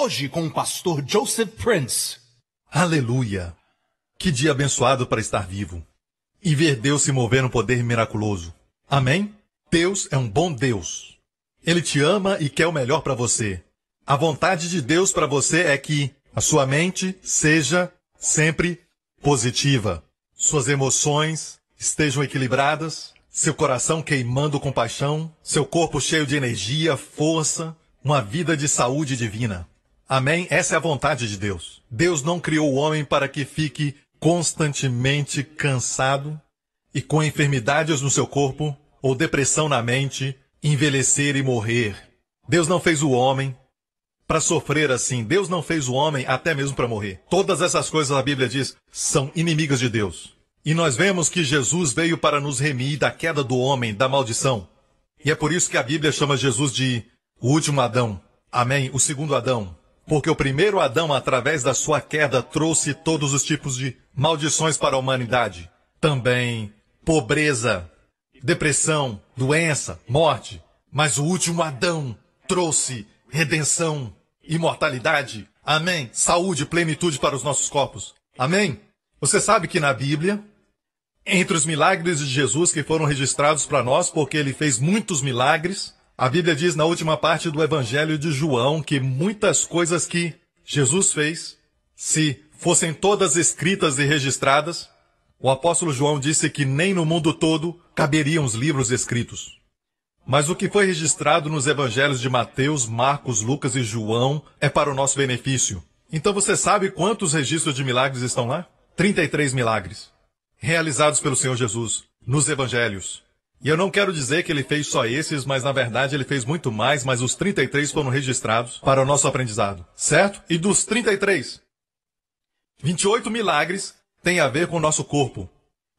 Hoje com o pastor Joseph Prince. Aleluia! Que dia abençoado para estar vivo e ver Deus se mover no poder miraculoso. Amém? Deus é um bom Deus. Ele te ama e quer o melhor para você. A vontade de Deus para você é que a sua mente seja sempre positiva, suas emoções estejam equilibradas, seu coração queimando com paixão, seu corpo cheio de energia, força, uma vida de saúde divina. Amém? Essa é a vontade de Deus. Deus não criou o homem para que fique constantemente cansado e com enfermidades no seu corpo ou depressão na mente, envelhecer e morrer. Deus não fez o homem para sofrer assim. Deus não fez o homem até mesmo para morrer. Todas essas coisas a Bíblia diz são inimigas de Deus. E nós vemos que Jesus veio para nos remir da queda do homem, da maldição. E é por isso que a Bíblia chama Jesus de o último Adão. Amém? O segundo Adão porque o primeiro Adão, através da sua queda, trouxe todos os tipos de maldições para a humanidade. Também pobreza, depressão, doença, morte. Mas o último Adão trouxe redenção, imortalidade. Amém. Saúde, plenitude para os nossos corpos. Amém? Você sabe que na Bíblia, entre os milagres de Jesus que foram registrados para nós, porque ele fez muitos milagres, a Bíblia diz na última parte do Evangelho de João que muitas coisas que Jesus fez, se fossem todas escritas e registradas, o apóstolo João disse que nem no mundo todo caberiam os livros escritos. Mas o que foi registrado nos evangelhos de Mateus, Marcos, Lucas e João é para o nosso benefício. Então você sabe quantos registros de milagres estão lá? 33 milagres, realizados pelo Senhor Jesus nos evangelhos. E eu não quero dizer que ele fez só esses, mas na verdade ele fez muito mais, mas os 33 foram registrados para o nosso aprendizado, certo? E dos 33, 28 milagres têm a ver com o nosso corpo,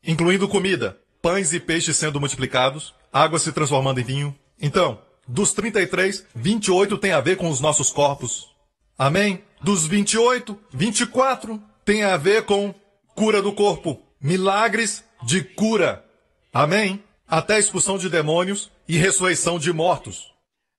incluindo comida, pães e peixes sendo multiplicados, água se transformando em vinho. Então, dos 33, 28 têm a ver com os nossos corpos. Amém? Dos 28, 24 têm a ver com cura do corpo, milagres de cura. Amém? até a expulsão de demônios e ressurreição de mortos.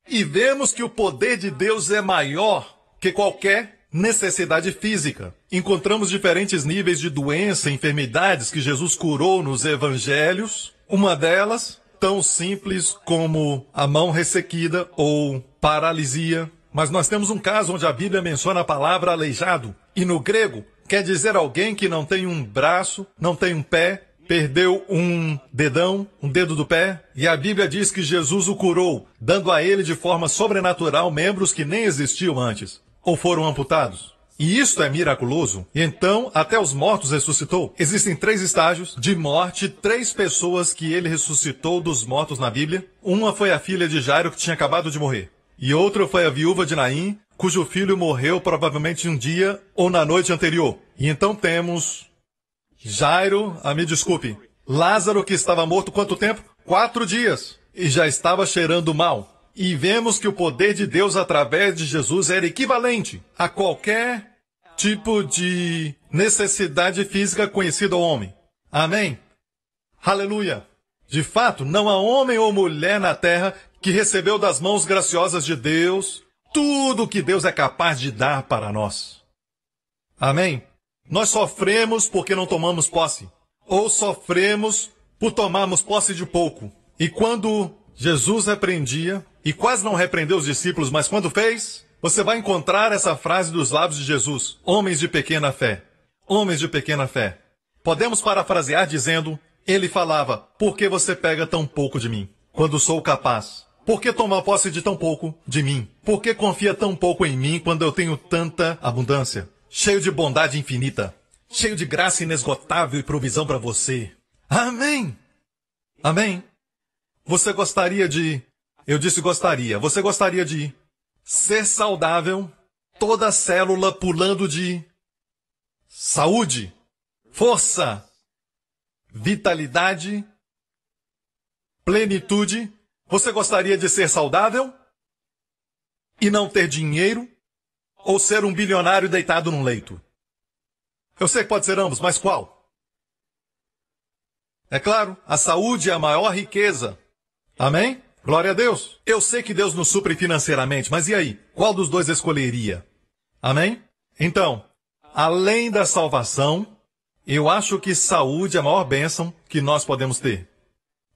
E vemos que o poder de Deus é maior que qualquer necessidade física. Encontramos diferentes níveis de doença e enfermidades que Jesus curou nos evangelhos, uma delas tão simples como a mão ressequida ou paralisia. Mas nós temos um caso onde a Bíblia menciona a palavra aleijado, e no grego quer dizer alguém que não tem um braço, não tem um pé, perdeu um dedão, um dedo do pé, e a Bíblia diz que Jesus o curou, dando a ele de forma sobrenatural membros que nem existiam antes, ou foram amputados. E isto é miraculoso. E então, até os mortos ressuscitou. Existem três estágios de morte, três pessoas que ele ressuscitou dos mortos na Bíblia. Uma foi a filha de Jairo, que tinha acabado de morrer. E outra foi a viúva de Naim, cujo filho morreu provavelmente um dia ou na noite anterior. E então temos Jairo, ah, me desculpe, Lázaro que estava morto quanto tempo? Quatro dias. E já estava cheirando mal. E vemos que o poder de Deus através de Jesus era equivalente a qualquer tipo de necessidade física conhecida ao homem. Amém? Aleluia! De fato, não há homem ou mulher na terra que recebeu das mãos graciosas de Deus tudo o que Deus é capaz de dar para nós. Amém? Nós sofremos porque não tomamos posse, ou sofremos por tomarmos posse de pouco. E quando Jesus repreendia, e quase não repreendeu os discípulos, mas quando fez, você vai encontrar essa frase dos lábios de Jesus: Homens de pequena fé, homens de pequena fé. Podemos parafrasear dizendo: Ele falava, Por que você pega tão pouco de mim, quando sou capaz? Por que toma posse de tão pouco de mim? Por que confia tão pouco em mim quando eu tenho tanta abundância? cheio de bondade infinita, cheio de graça inesgotável e provisão para você. Amém! Amém? Você gostaria de. Eu disse gostaria. Você gostaria de ser saudável, toda célula pulando de saúde, força, vitalidade, plenitude. Você gostaria de ser saudável e não ter dinheiro? ou ser um bilionário deitado num leito? Eu sei que pode ser ambos, mas qual? É claro, a saúde é a maior riqueza. Amém? Glória a Deus. Eu sei que Deus nos supre financeiramente, mas e aí? Qual dos dois escolheria? Amém? Então, além da salvação, eu acho que saúde é a maior bênção que nós podemos ter.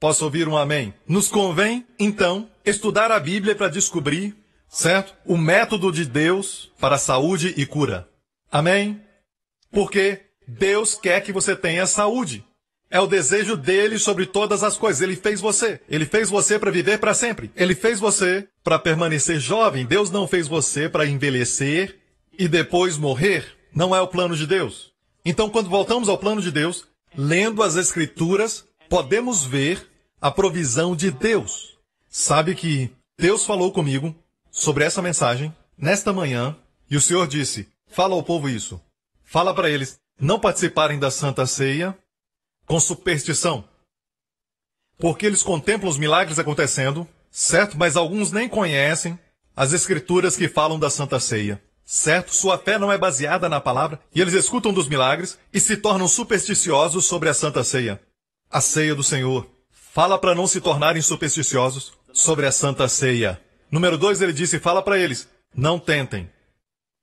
Posso ouvir um amém? Nos convém, então, estudar a Bíblia para descobrir certo? O método de Deus para saúde e cura. Amém? Porque Deus quer que você tenha saúde. É o desejo dele sobre todas as coisas. Ele fez você. Ele fez você para viver para sempre. Ele fez você para permanecer jovem. Deus não fez você para envelhecer e depois morrer. Não é o plano de Deus. Então, quando voltamos ao plano de Deus, lendo as Escrituras, podemos ver a provisão de Deus. Sabe que Deus falou comigo sobre essa mensagem nesta manhã e o Senhor disse: Fala ao povo isso. Fala para eles não participarem da santa ceia com superstição. Porque eles contemplam os milagres acontecendo, certo? Mas alguns nem conhecem as escrituras que falam da santa ceia, certo? Sua fé não é baseada na palavra e eles escutam dos milagres e se tornam supersticiosos sobre a santa ceia. A ceia do Senhor. Fala para não se tornarem supersticiosos sobre a santa ceia. Número dois, ele disse: fala para eles, não tentem.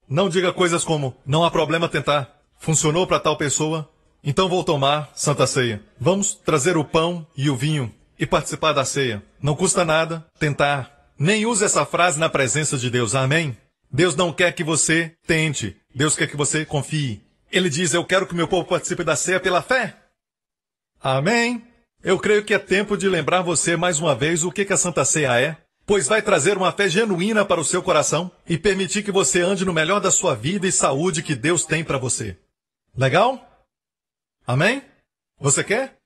Não diga coisas como: não há problema tentar. Funcionou para tal pessoa, então vou tomar Santa Ceia. Vamos trazer o pão e o vinho e participar da ceia. Não custa nada tentar. Nem use essa frase na presença de Deus. Amém? Deus não quer que você tente. Deus quer que você confie. Ele diz: Eu quero que meu povo participe da ceia pela fé. Amém? Eu creio que é tempo de lembrar você mais uma vez o que, que a Santa Ceia é pois vai trazer uma fé genuína para o seu coração e permitir que você ande no melhor da sua vida e saúde que Deus tem para você. Legal? Amém? Você quer?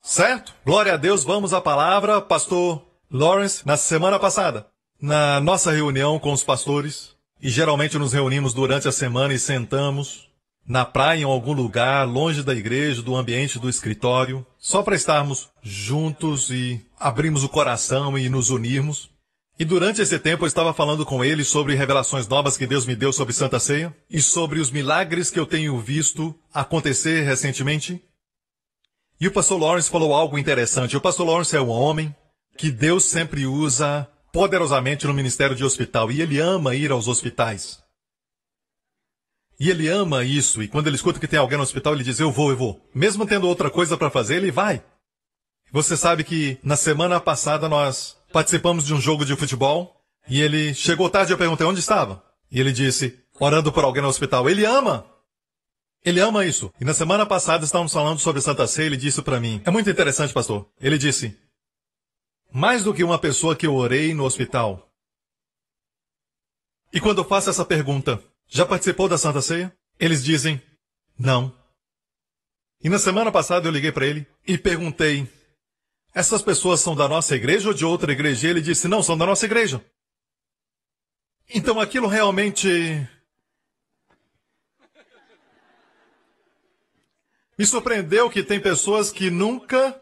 Certo? Glória a Deus, vamos à palavra, pastor Lawrence, na semana passada, na nossa reunião com os pastores, e geralmente nos reunimos durante a semana e sentamos na praia em algum lugar, longe da igreja, do ambiente do escritório, só para estarmos juntos e abrirmos o coração e nos unirmos. E durante esse tempo eu estava falando com ele sobre revelações novas que Deus me deu sobre Santa Ceia e sobre os milagres que eu tenho visto acontecer recentemente. E o pastor Lawrence falou algo interessante. O pastor Lawrence é um homem que Deus sempre usa poderosamente no ministério de hospital e ele ama ir aos hospitais. E ele ama isso, e quando ele escuta que tem alguém no hospital, ele diz: Eu vou, eu vou. Mesmo tendo outra coisa para fazer, ele vai. Você sabe que na semana passada nós participamos de um jogo de futebol e ele chegou tarde e eu perguntei onde estava. E ele disse, orando por alguém no hospital. Ele ama! Ele ama isso. E na semana passada estávamos falando sobre Santa Ceia e ele disse para mim, é muito interessante, pastor. Ele disse, mais do que uma pessoa que eu orei no hospital. E quando eu faço essa pergunta, já participou da Santa Ceia? Eles dizem, não. E na semana passada eu liguei para ele e perguntei, essas pessoas são da nossa igreja ou de outra igreja? E ele disse, não, são da nossa igreja. Então aquilo realmente Me surpreendeu que tem pessoas que nunca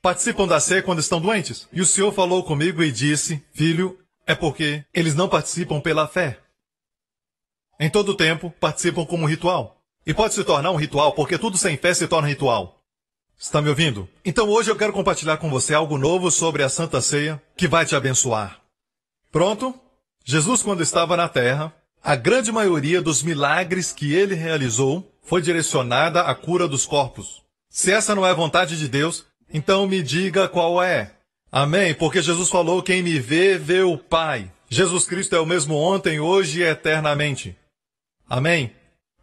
participam da ceia quando estão doentes. E o Senhor falou comigo e disse: Filho, é porque eles não participam pela fé. Em todo tempo, participam como ritual. E pode se tornar um ritual, porque tudo sem fé se torna ritual. Está me ouvindo? Então hoje eu quero compartilhar com você algo novo sobre a Santa Ceia que vai te abençoar. Pronto? Jesus, quando estava na terra, a grande maioria dos milagres que ele realizou foi direcionada à cura dos corpos. Se essa não é a vontade de Deus, então me diga qual é. Amém? Porque Jesus falou: Quem me vê, vê o Pai. Jesus Cristo é o mesmo ontem, hoje e eternamente. Amém?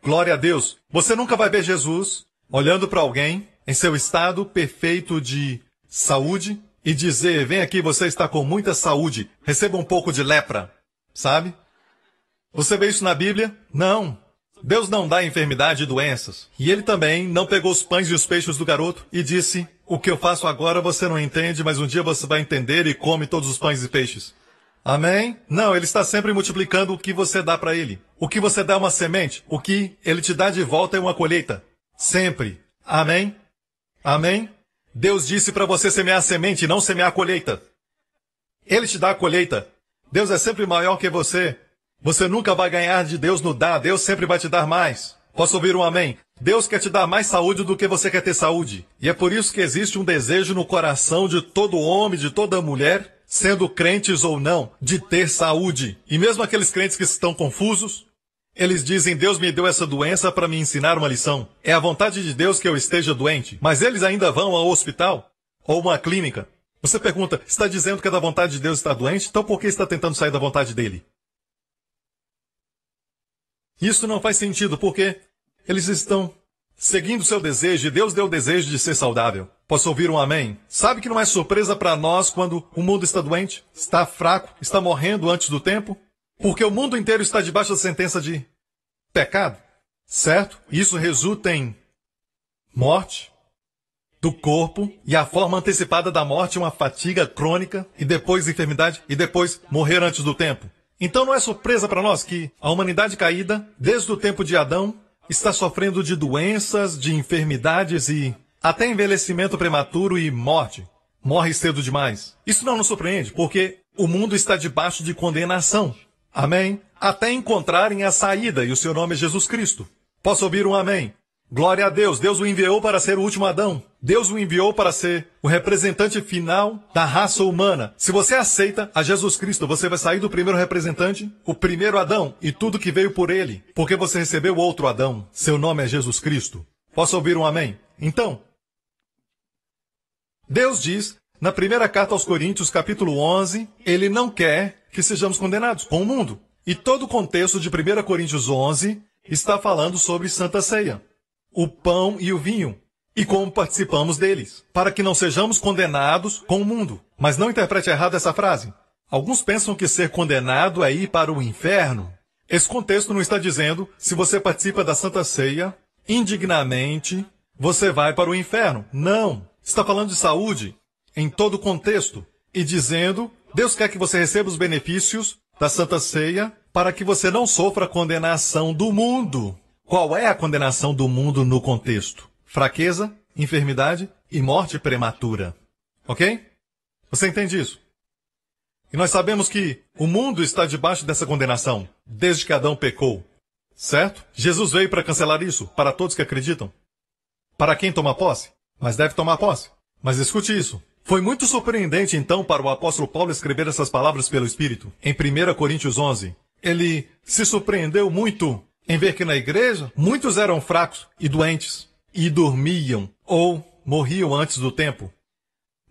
Glória a Deus. Você nunca vai ver Jesus olhando para alguém em seu estado perfeito de saúde e dizer: vem aqui, você está com muita saúde, receba um pouco de lepra, sabe? Você vê isso na Bíblia? Não. Deus não dá enfermidade e doenças. E ele também não pegou os pães e os peixes do garoto e disse: O que eu faço agora você não entende, mas um dia você vai entender e come todos os pães e peixes. Amém? Não, ele está sempre multiplicando o que você dá para ele. O que você dá é uma semente. O que ele te dá de volta é uma colheita. Sempre. Amém? Amém? Deus disse para você semear semente e não semear colheita. Ele te dá a colheita. Deus é sempre maior que você. Você nunca vai ganhar de Deus no dar, Deus sempre vai te dar mais. Posso ouvir um amém? Deus quer te dar mais saúde do que você quer ter saúde. E é por isso que existe um desejo no coração de todo homem, de toda mulher, sendo crentes ou não, de ter saúde. E mesmo aqueles crentes que estão confusos, eles dizem: Deus me deu essa doença para me ensinar uma lição. É a vontade de Deus que eu esteja doente. Mas eles ainda vão ao hospital ou uma clínica. Você pergunta: está dizendo que é da vontade de Deus estar doente? Então por que está tentando sair da vontade dele? Isso não faz sentido porque eles estão seguindo seu desejo e Deus deu o desejo de ser saudável. Posso ouvir um amém? Sabe que não é surpresa para nós quando o mundo está doente, está fraco, está morrendo antes do tempo? Porque o mundo inteiro está debaixo da sentença de pecado, certo? Isso resulta em morte do corpo e a forma antecipada da morte, uma fatiga crônica e depois enfermidade e depois morrer antes do tempo. Então não é surpresa para nós que a humanidade caída, desde o tempo de Adão, está sofrendo de doenças, de enfermidades e até envelhecimento prematuro e morte. Morre cedo demais. Isso não nos surpreende, porque o mundo está debaixo de condenação. Amém? até encontrarem a saída e o seu nome é Jesus Cristo. Posso ouvir um amém? Glória a Deus. Deus o enviou para ser o último Adão. Deus o enviou para ser o representante final da raça humana. Se você aceita a Jesus Cristo, você vai sair do primeiro representante, o primeiro Adão e tudo que veio por ele, porque você recebeu outro Adão. Seu nome é Jesus Cristo. Posso ouvir um amém? Então, Deus diz na primeira carta aos Coríntios, capítulo 11, ele não quer que sejamos condenados com o mundo. E todo o contexto de 1 Coríntios 11 está falando sobre Santa Ceia, o pão e o vinho, e como participamos deles, para que não sejamos condenados com o mundo. Mas não interprete errado essa frase. Alguns pensam que ser condenado é ir para o inferno. Esse contexto não está dizendo se você participa da Santa Ceia indignamente, você vai para o inferno. Não. Está falando de saúde em todo o contexto e dizendo: Deus quer que você receba os benefícios da Santa Ceia para que você não sofra a condenação do mundo. Qual é a condenação do mundo no contexto? Fraqueza, enfermidade e morte prematura. Ok? Você entende isso? E nós sabemos que o mundo está debaixo dessa condenação, desde que Adão pecou. Certo? Jesus veio para cancelar isso, para todos que acreditam. Para quem toma posse? Mas deve tomar posse. Mas escute isso. Foi muito surpreendente, então, para o apóstolo Paulo escrever essas palavras pelo Espírito, em 1 Coríntios 11, ele se surpreendeu muito em ver que na igreja muitos eram fracos e doentes e dormiam ou morriam antes do tempo.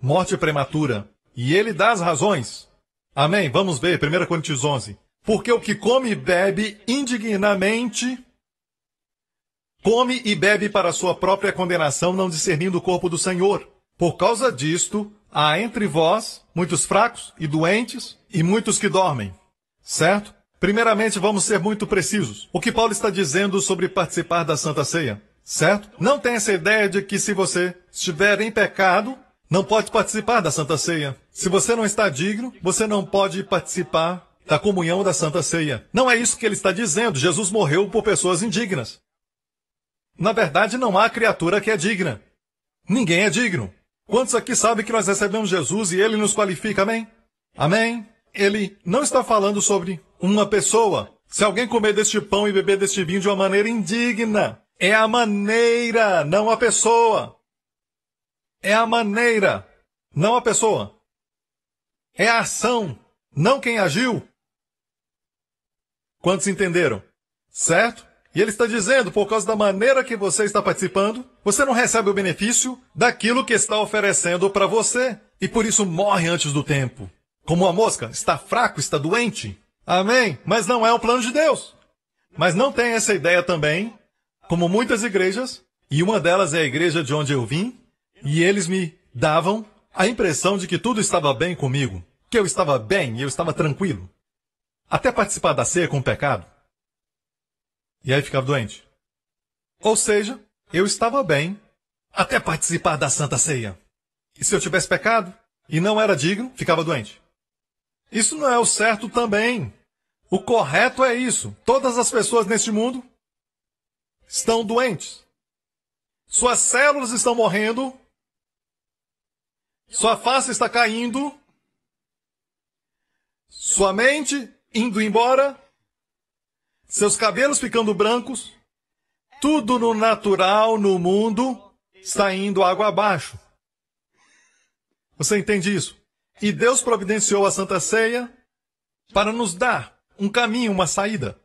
Morte prematura. E ele dá as razões. Amém? Vamos ver, 1 Coríntios 11. Porque o que come e bebe indignamente, come e bebe para sua própria condenação, não discernindo o corpo do Senhor. Por causa disto, há entre vós muitos fracos e doentes e muitos que dormem. Certo? Primeiramente, vamos ser muito precisos. O que Paulo está dizendo sobre participar da Santa Ceia, certo? Não tem essa ideia de que se você estiver em pecado, não pode participar da Santa Ceia. Se você não está digno, você não pode participar da comunhão da Santa Ceia. Não é isso que ele está dizendo. Jesus morreu por pessoas indignas. Na verdade, não há criatura que é digna. Ninguém é digno. Quantos aqui sabem que nós recebemos Jesus e ele nos qualifica? Amém? Amém? Ele não está falando sobre uma pessoa. Se alguém comer deste pão e beber deste vinho de uma maneira indigna, é a maneira, não a pessoa. É a maneira, não a pessoa. É a ação, não quem agiu. Quantos entenderam? Certo? E ele está dizendo, por causa da maneira que você está participando, você não recebe o benefício daquilo que está oferecendo para você. E por isso morre antes do tempo. Como a mosca está fraco, está doente. Amém? Mas não é o plano de Deus. Mas não tem essa ideia também, como muitas igrejas, e uma delas é a igreja de onde eu vim, e eles me davam a impressão de que tudo estava bem comigo, que eu estava bem e eu estava tranquilo. Até participar da ceia com o pecado. E aí ficava doente. Ou seja, eu estava bem até participar da santa ceia. E se eu tivesse pecado e não era digno, ficava doente. Isso não é o certo também. O correto é isso. Todas as pessoas neste mundo estão doentes. Suas células estão morrendo. Sua face está caindo. Sua mente indo embora. Seus cabelos ficando brancos. Tudo no natural, no mundo, está indo água abaixo. Você entende isso? E Deus providenciou a Santa Ceia para nos dar um caminho, uma saída.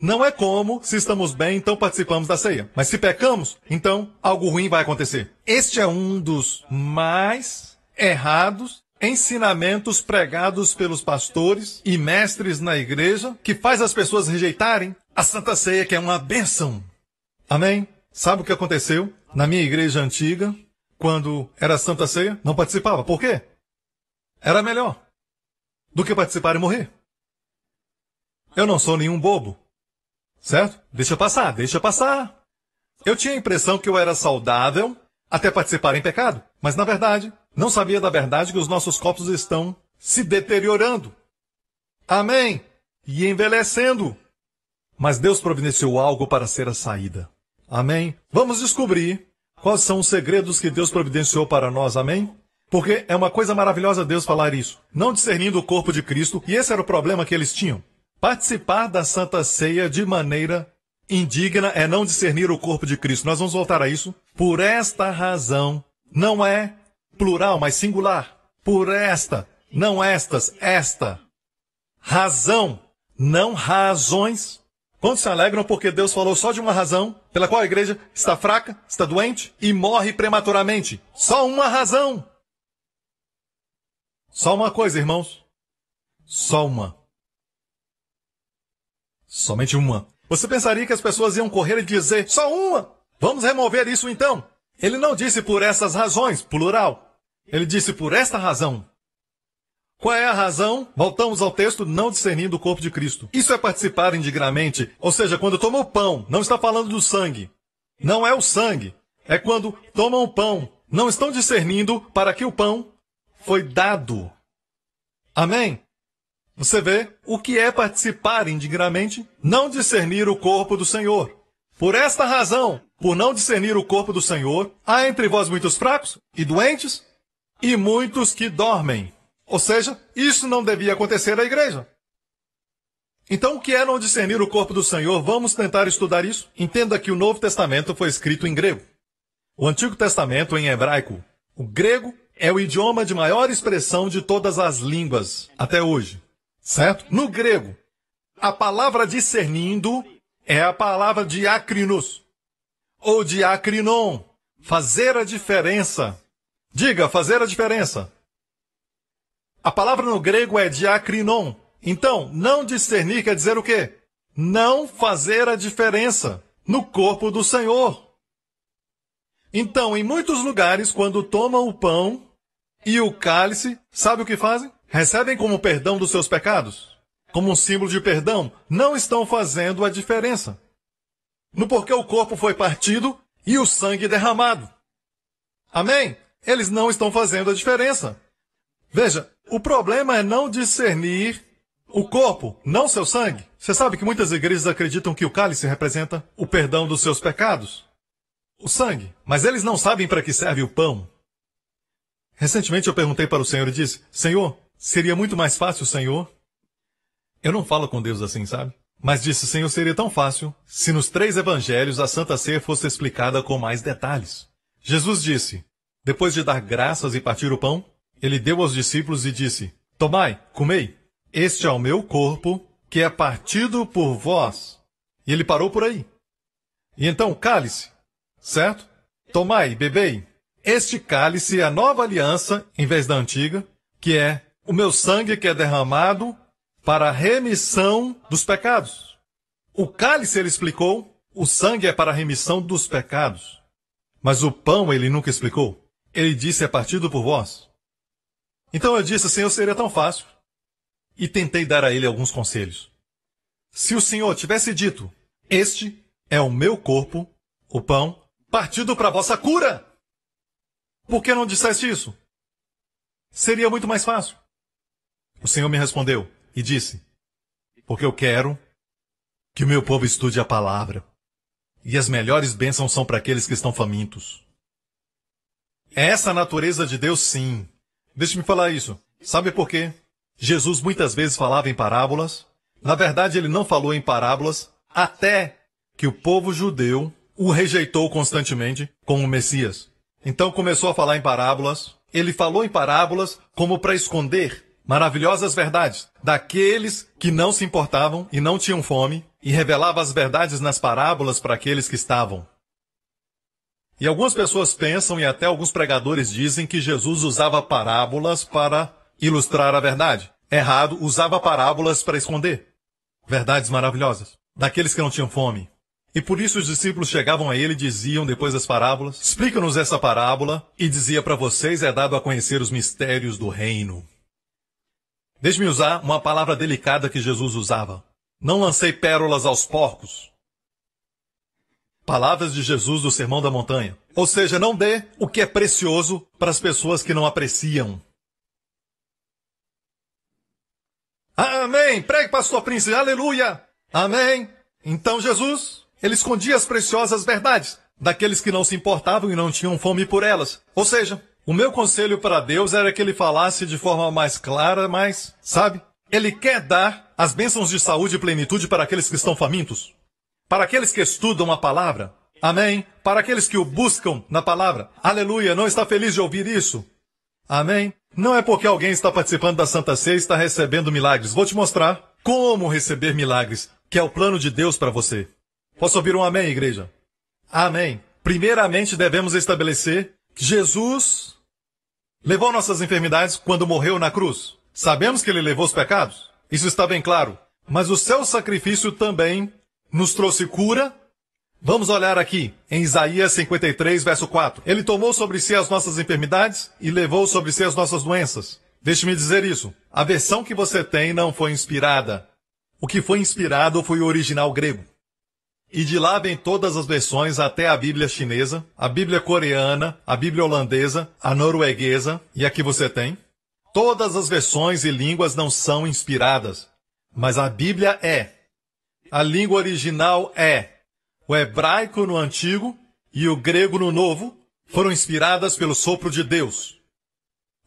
Não é como, se estamos bem, então participamos da ceia. Mas se pecamos, então algo ruim vai acontecer. Este é um dos mais errados ensinamentos pregados pelos pastores e mestres na igreja que faz as pessoas rejeitarem a Santa Ceia, que é uma bênção. Amém? Sabe o que aconteceu na minha igreja antiga, quando era Santa Ceia? Não participava. Por quê? Era melhor do que participar e morrer. Eu não sou nenhum bobo. Certo? Deixa passar, deixa passar. Eu tinha a impressão que eu era saudável até participar em pecado, mas na verdade, não sabia da verdade que os nossos corpos estão se deteriorando. Amém? E envelhecendo. Mas Deus providenciou algo para ser a saída. Amém? Vamos descobrir quais são os segredos que Deus providenciou para nós. Amém? Porque é uma coisa maravilhosa Deus falar isso, não discernindo o corpo de Cristo, e esse era o problema que eles tinham. Participar da Santa Ceia de maneira indigna é não discernir o corpo de Cristo. Nós vamos voltar a isso. Por esta razão, não é plural, mas singular. Por esta, não estas, esta. Razão, não razões. Quantos se alegram porque Deus falou só de uma razão, pela qual a igreja está fraca, está doente e morre prematuramente? Só uma razão. Só uma coisa, irmãos. Só uma. Somente uma. Você pensaria que as pessoas iam correr e dizer: só uma! Vamos remover isso então! Ele não disse por essas razões, plural. Ele disse por esta razão. Qual é a razão? Voltamos ao texto não discernindo o corpo de Cristo. Isso é participar indignamente, ou seja, quando toma o pão, não está falando do sangue. Não é o sangue. É quando tomam o pão, não estão discernindo para que o pão foi dado. Amém? Você vê o que é participar indignamente, não discernir o corpo do Senhor. Por esta razão, por não discernir o corpo do Senhor, há entre vós muitos fracos e doentes e muitos que dormem. Ou seja, isso não devia acontecer à igreja. Então, o que é não discernir o corpo do Senhor? Vamos tentar estudar isso? Entenda que o Novo Testamento foi escrito em grego. O Antigo Testamento em hebraico. O grego é o idioma de maior expressão de todas as línguas até hoje certo? No grego, a palavra discernindo é a palavra diácrinos ou diacrinon, fazer a diferença. Diga, fazer a diferença. A palavra no grego é diacrinon. Então, não discernir quer dizer o quê? Não fazer a diferença no corpo do Senhor. Então, em muitos lugares, quando tomam o pão e o cálice, sabe o que fazem? recebem como perdão dos seus pecados, como um símbolo de perdão, não estão fazendo a diferença. No porquê o corpo foi partido e o sangue derramado. Amém? Eles não estão fazendo a diferença. Veja, o problema é não discernir o corpo, não seu sangue. Você sabe que muitas igrejas acreditam que o cálice representa o perdão dos seus pecados? O sangue. Mas eles não sabem para que serve o pão. Recentemente eu perguntei para o Senhor e disse: Senhor, Seria muito mais fácil, Senhor? Eu não falo com Deus assim, sabe? Mas disse, Senhor, seria tão fácil se nos três evangelhos a Santa Ceia fosse explicada com mais detalhes. Jesus disse, depois de dar graças e partir o pão, ele deu aos discípulos e disse, Tomai, comei, este é o meu corpo, que é partido por vós. E ele parou por aí. E então, cálice, certo? Tomai, bebei. Este cálice é a nova aliança, em vez da antiga, que é o meu sangue que é derramado para a remissão dos pecados. O cálice, ele explicou, o sangue é para a remissão dos pecados. Mas o pão, ele nunca explicou. Ele disse, é partido por vós. Então eu disse, Senhor, seria tão fácil. E tentei dar a ele alguns conselhos. Se o Senhor tivesse dito, este é o meu corpo, o pão, partido para vossa cura. Por que não disseste isso? Seria muito mais fácil. O Senhor me respondeu e disse: Porque eu quero que o meu povo estude a palavra, e as melhores bênçãos são para aqueles que estão famintos. É essa a natureza de Deus, sim. Deixe-me falar isso. Sabe por quê? Jesus muitas vezes falava em parábolas. Na verdade, ele não falou em parábolas até que o povo judeu o rejeitou constantemente como Messias. Então começou a falar em parábolas. Ele falou em parábolas como para esconder maravilhosas verdades daqueles que não se importavam e não tinham fome, e revelava as verdades nas parábolas para aqueles que estavam. E algumas pessoas pensam, e até alguns pregadores dizem, que Jesus usava parábolas para ilustrar a verdade. Errado, usava parábolas para esconder verdades maravilhosas daqueles que não tinham fome. E por isso os discípulos chegavam a ele e diziam, depois das parábolas, explica-nos essa parábola, e dizia para vocês é dado a conhecer os mistérios do reino. Deixe-me usar uma palavra delicada que Jesus usava. Não lancei pérolas aos porcos. Palavras de Jesus do Sermão da Montanha. Ou seja, não dê o que é precioso para as pessoas que não apreciam. Amém! Pregue, pastor príncipe, aleluia! Amém! Então Jesus, ele escondia as preciosas verdades daqueles que não se importavam e não tinham fome por elas. Ou seja, o meu conselho para Deus era que ele falasse de forma mais clara, mas, sabe? Ele quer dar as bênçãos de saúde e plenitude para aqueles que estão famintos, para aqueles que estudam a palavra. Amém? Para aqueles que o buscam na palavra. Aleluia, não está feliz de ouvir isso? Amém? Não é porque alguém está participando da Santa Ceia e está recebendo milagres. Vou te mostrar como receber milagres, que é o plano de Deus para você. Posso ouvir um amém, igreja? Amém. Primeiramente, devemos estabelecer que Jesus Levou nossas enfermidades quando morreu na cruz. Sabemos que ele levou os pecados. Isso está bem claro. Mas o seu sacrifício também nos trouxe cura. Vamos olhar aqui, em Isaías 53, verso 4. Ele tomou sobre si as nossas enfermidades e levou sobre si as nossas doenças. Deixe-me dizer isso. A versão que você tem não foi inspirada. O que foi inspirado foi o original grego. E de lá vem todas as versões até a Bíblia chinesa, a Bíblia coreana, a Bíblia holandesa, a norueguesa, e aqui você tem. Todas as versões e línguas não são inspiradas, mas a Bíblia é. A língua original é. O hebraico no antigo e o grego no novo foram inspiradas pelo sopro de Deus.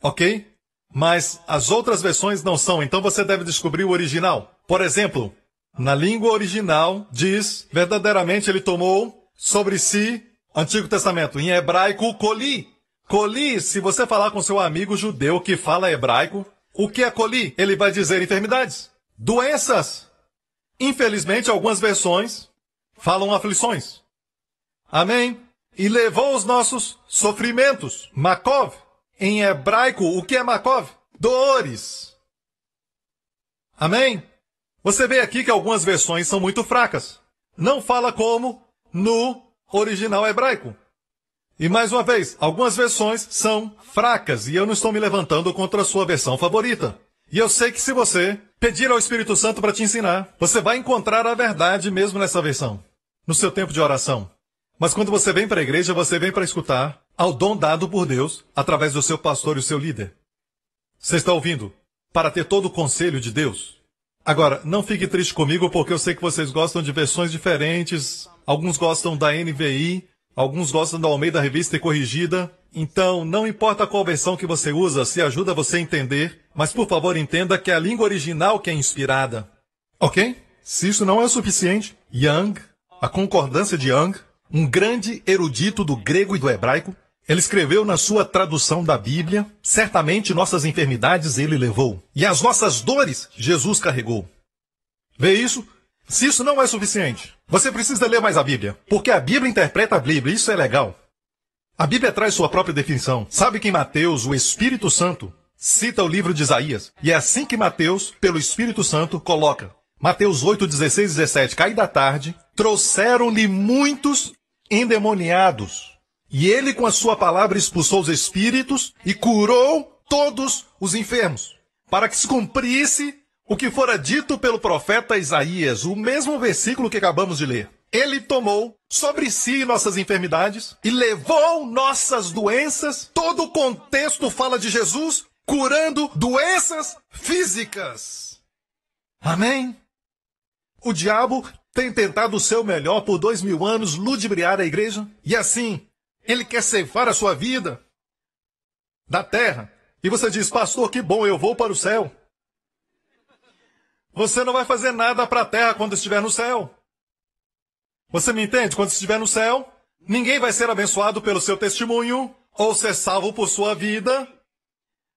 Ok? Mas as outras versões não são, então você deve descobrir o original. Por exemplo, na língua original, diz, verdadeiramente ele tomou sobre si, Antigo Testamento, em hebraico, coli. Coli, se você falar com seu amigo judeu que fala hebraico, o que é coli? Ele vai dizer enfermidades, doenças. Infelizmente, algumas versões falam aflições. Amém? E levou os nossos sofrimentos. Makov. Em hebraico, o que é Makov? Dores. Amém? Você vê aqui que algumas versões são muito fracas. Não fala como no original hebraico. E mais uma vez, algumas versões são fracas e eu não estou me levantando contra a sua versão favorita. E eu sei que se você pedir ao Espírito Santo para te ensinar, você vai encontrar a verdade mesmo nessa versão, no seu tempo de oração. Mas quando você vem para a igreja, você vem para escutar ao dom dado por Deus através do seu pastor e o seu líder. Você está ouvindo? Para ter todo o conselho de Deus. Agora, não fique triste comigo, porque eu sei que vocês gostam de versões diferentes. Alguns gostam da NVI, alguns gostam da Almeida Revista e Corrigida. Então, não importa qual versão que você usa, se ajuda você a entender, mas por favor entenda que é a língua original que é inspirada. Ok? Se isso não é o suficiente, Yang, a concordância de Yang, um grande erudito do grego e do hebraico, ele escreveu na sua tradução da Bíblia: Certamente nossas enfermidades ele levou, e as nossas dores Jesus carregou. Vê isso? Se isso não é suficiente, você precisa ler mais a Bíblia, porque a Bíblia interpreta a Bíblia, isso é legal. A Bíblia traz sua própria definição. Sabe que em Mateus, o Espírito Santo cita o livro de Isaías, e é assim que Mateus, pelo Espírito Santo, coloca. Mateus 8, 16 17, cai da tarde, trouxeram-lhe muitos endemoniados e ele, com a sua palavra, expulsou os espíritos e curou todos os enfermos, para que se cumprisse o que fora dito pelo profeta Isaías, o mesmo versículo que acabamos de ler. Ele tomou sobre si nossas enfermidades e levou nossas doenças. Todo o contexto fala de Jesus curando doenças físicas. Amém? O diabo tem tentado o seu melhor por dois mil anos ludibriar a igreja e assim ele quer ceifar a sua vida da terra. E você diz, pastor, que bom, eu vou para o céu. Você não vai fazer nada para a terra quando estiver no céu. Você me entende? Quando estiver no céu, ninguém vai ser abençoado pelo seu testemunho ou ser salvo por sua vida.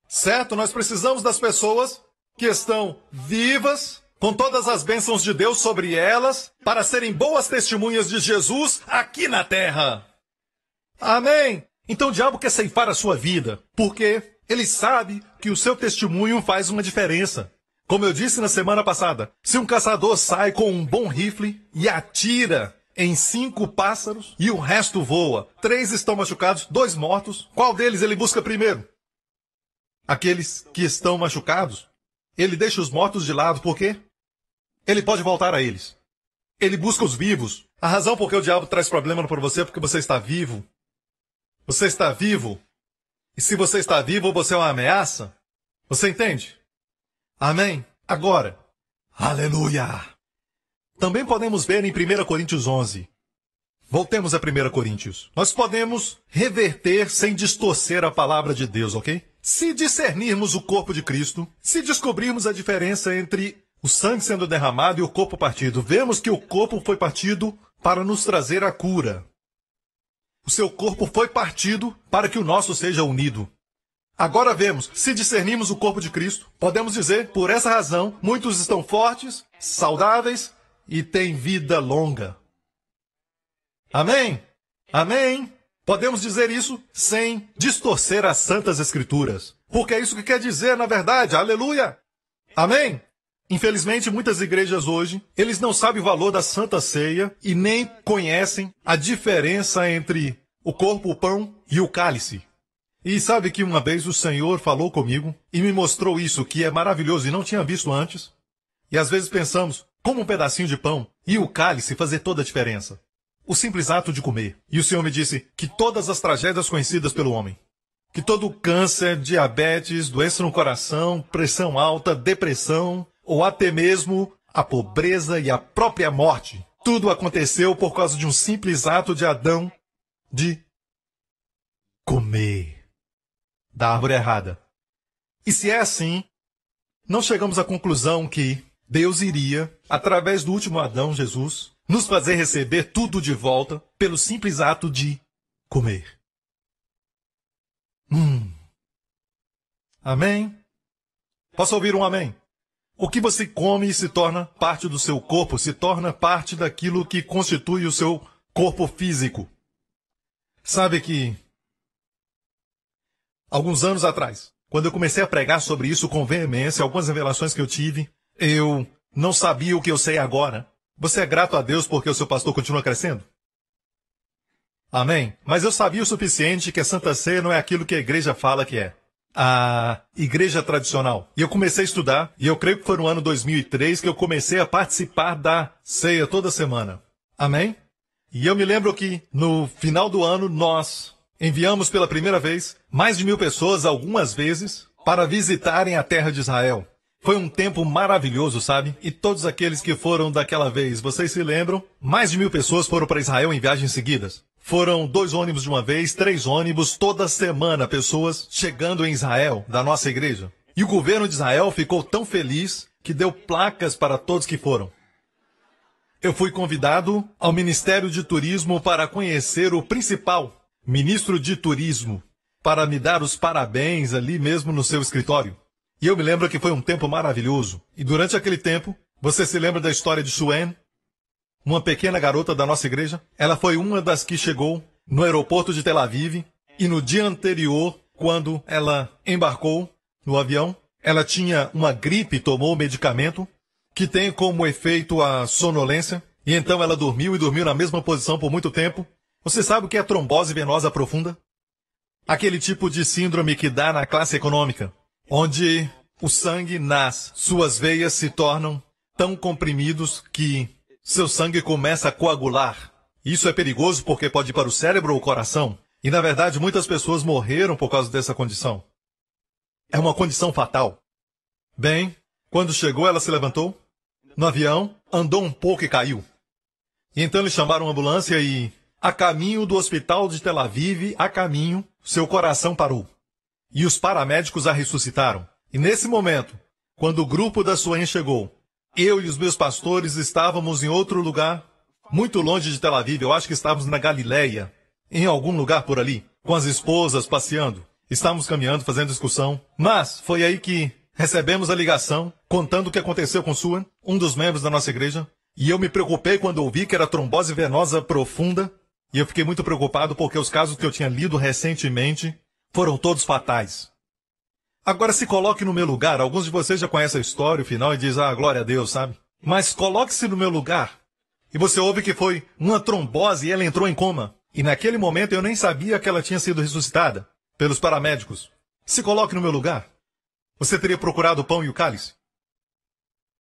Certo? Nós precisamos das pessoas que estão vivas, com todas as bênçãos de Deus sobre elas, para serem boas testemunhas de Jesus aqui na terra. Amém! Então o diabo quer ceifar a sua vida, porque ele sabe que o seu testemunho faz uma diferença. Como eu disse na semana passada, se um caçador sai com um bom rifle e atira em cinco pássaros e o resto voa, três estão machucados, dois mortos, qual deles ele busca primeiro? Aqueles que estão machucados. Ele deixa os mortos de lado, por quê? Ele pode voltar a eles. Ele busca os vivos. A razão por que o diabo traz problema para você é porque você está vivo você está vivo. E se você está vivo, você é uma ameaça. Você entende? Amém? Agora. Aleluia! Também podemos ver em 1 Coríntios 11. Voltemos a 1 Coríntios. Nós podemos reverter sem distorcer a palavra de Deus, ok? Se discernirmos o corpo de Cristo, se descobrirmos a diferença entre o sangue sendo derramado e o corpo partido, vemos que o corpo foi partido para nos trazer a cura, o seu corpo foi partido para que o nosso seja unido. Agora vemos, se discernimos o corpo de Cristo, podemos dizer, por essa razão, muitos estão fortes, saudáveis e têm vida longa. Amém? Amém? Podemos dizer isso sem distorcer as santas escrituras, porque é isso que quer dizer, na verdade. Aleluia! Amém? Infelizmente, muitas igrejas hoje, eles não sabem o valor da Santa Ceia e nem conhecem a diferença entre o corpo, o pão e o cálice. E sabe que uma vez o Senhor falou comigo e me mostrou isso que é maravilhoso e não tinha visto antes? E às vezes pensamos, como um pedacinho de pão e o cálice fazer toda a diferença? O simples ato de comer. E o Senhor me disse que todas as tragédias conhecidas pelo homem, que todo câncer, diabetes, doença no coração, pressão alta, depressão, ou até mesmo a pobreza e a própria morte. Tudo aconteceu por causa de um simples ato de Adão de comer da árvore errada. E se é assim, não chegamos à conclusão que Deus iria, através do último Adão, Jesus, nos fazer receber tudo de volta pelo simples ato de comer. Hum. Amém? Posso ouvir um amém? O que você come se torna parte do seu corpo, se torna parte daquilo que constitui o seu corpo físico. Sabe que alguns anos atrás, quando eu comecei a pregar sobre isso com veemência, algumas revelações que eu tive, eu não sabia o que eu sei agora. Você é grato a Deus porque o seu pastor continua crescendo? Amém? Mas eu sabia o suficiente que a Santa Ceia não é aquilo que a igreja fala que é a igreja tradicional. E eu comecei a estudar, e eu creio que foi no ano 2003 que eu comecei a participar da ceia toda semana. Amém? E eu me lembro que no final do ano nós enviamos pela primeira vez mais de mil pessoas, algumas vezes, para visitarem a terra de Israel. Foi um tempo maravilhoso, sabe? E todos aqueles que foram daquela vez, vocês se lembram? Mais de mil pessoas foram para Israel em viagens seguidas. Foram dois ônibus de uma vez, três ônibus, toda semana pessoas chegando em Israel, da nossa igreja. E o governo de Israel ficou tão feliz que deu placas para todos que foram. Eu fui convidado ao Ministério de Turismo para conhecer o principal ministro de Turismo, para me dar os parabéns ali mesmo no seu escritório. E eu me lembro que foi um tempo maravilhoso. E durante aquele tempo, você se lembra da história de Suen? uma pequena garota da nossa igreja. Ela foi uma das que chegou no aeroporto de Tel Aviv e no dia anterior, quando ela embarcou no avião, ela tinha uma gripe, tomou medicamento que tem como efeito a sonolência, e então ela dormiu e dormiu na mesma posição por muito tempo. Você sabe o que é trombose venosa profunda? Aquele tipo de síndrome que dá na classe econômica, onde o sangue nas suas veias se tornam tão comprimidos que seu sangue começa a coagular. Isso é perigoso porque pode ir para o cérebro ou o coração. E na verdade, muitas pessoas morreram por causa dessa condição. É uma condição fatal. Bem, quando chegou, ela se levantou no avião, andou um pouco e caiu. E então eles chamaram a ambulância e, a caminho do hospital de Tel Aviv, a caminho, seu coração parou. E os paramédicos a ressuscitaram. E nesse momento, quando o grupo da Suen chegou, eu e os meus pastores estávamos em outro lugar, muito longe de Tel Aviv, eu acho que estávamos na Galileia, em algum lugar por ali, com as esposas passeando. Estávamos caminhando, fazendo discussão, mas foi aí que recebemos a ligação contando o que aconteceu com sua. um dos membros da nossa igreja, e eu me preocupei quando ouvi que era trombose venosa profunda, e eu fiquei muito preocupado porque os casos que eu tinha lido recentemente foram todos fatais. Agora se coloque no meu lugar. Alguns de vocês já conhecem a história, o final, e diz, ah, glória a Deus, sabe? Mas coloque-se no meu lugar. E você ouve que foi uma trombose e ela entrou em coma. E naquele momento eu nem sabia que ela tinha sido ressuscitada pelos paramédicos. Se coloque no meu lugar. Você teria procurado o pão e o cálice.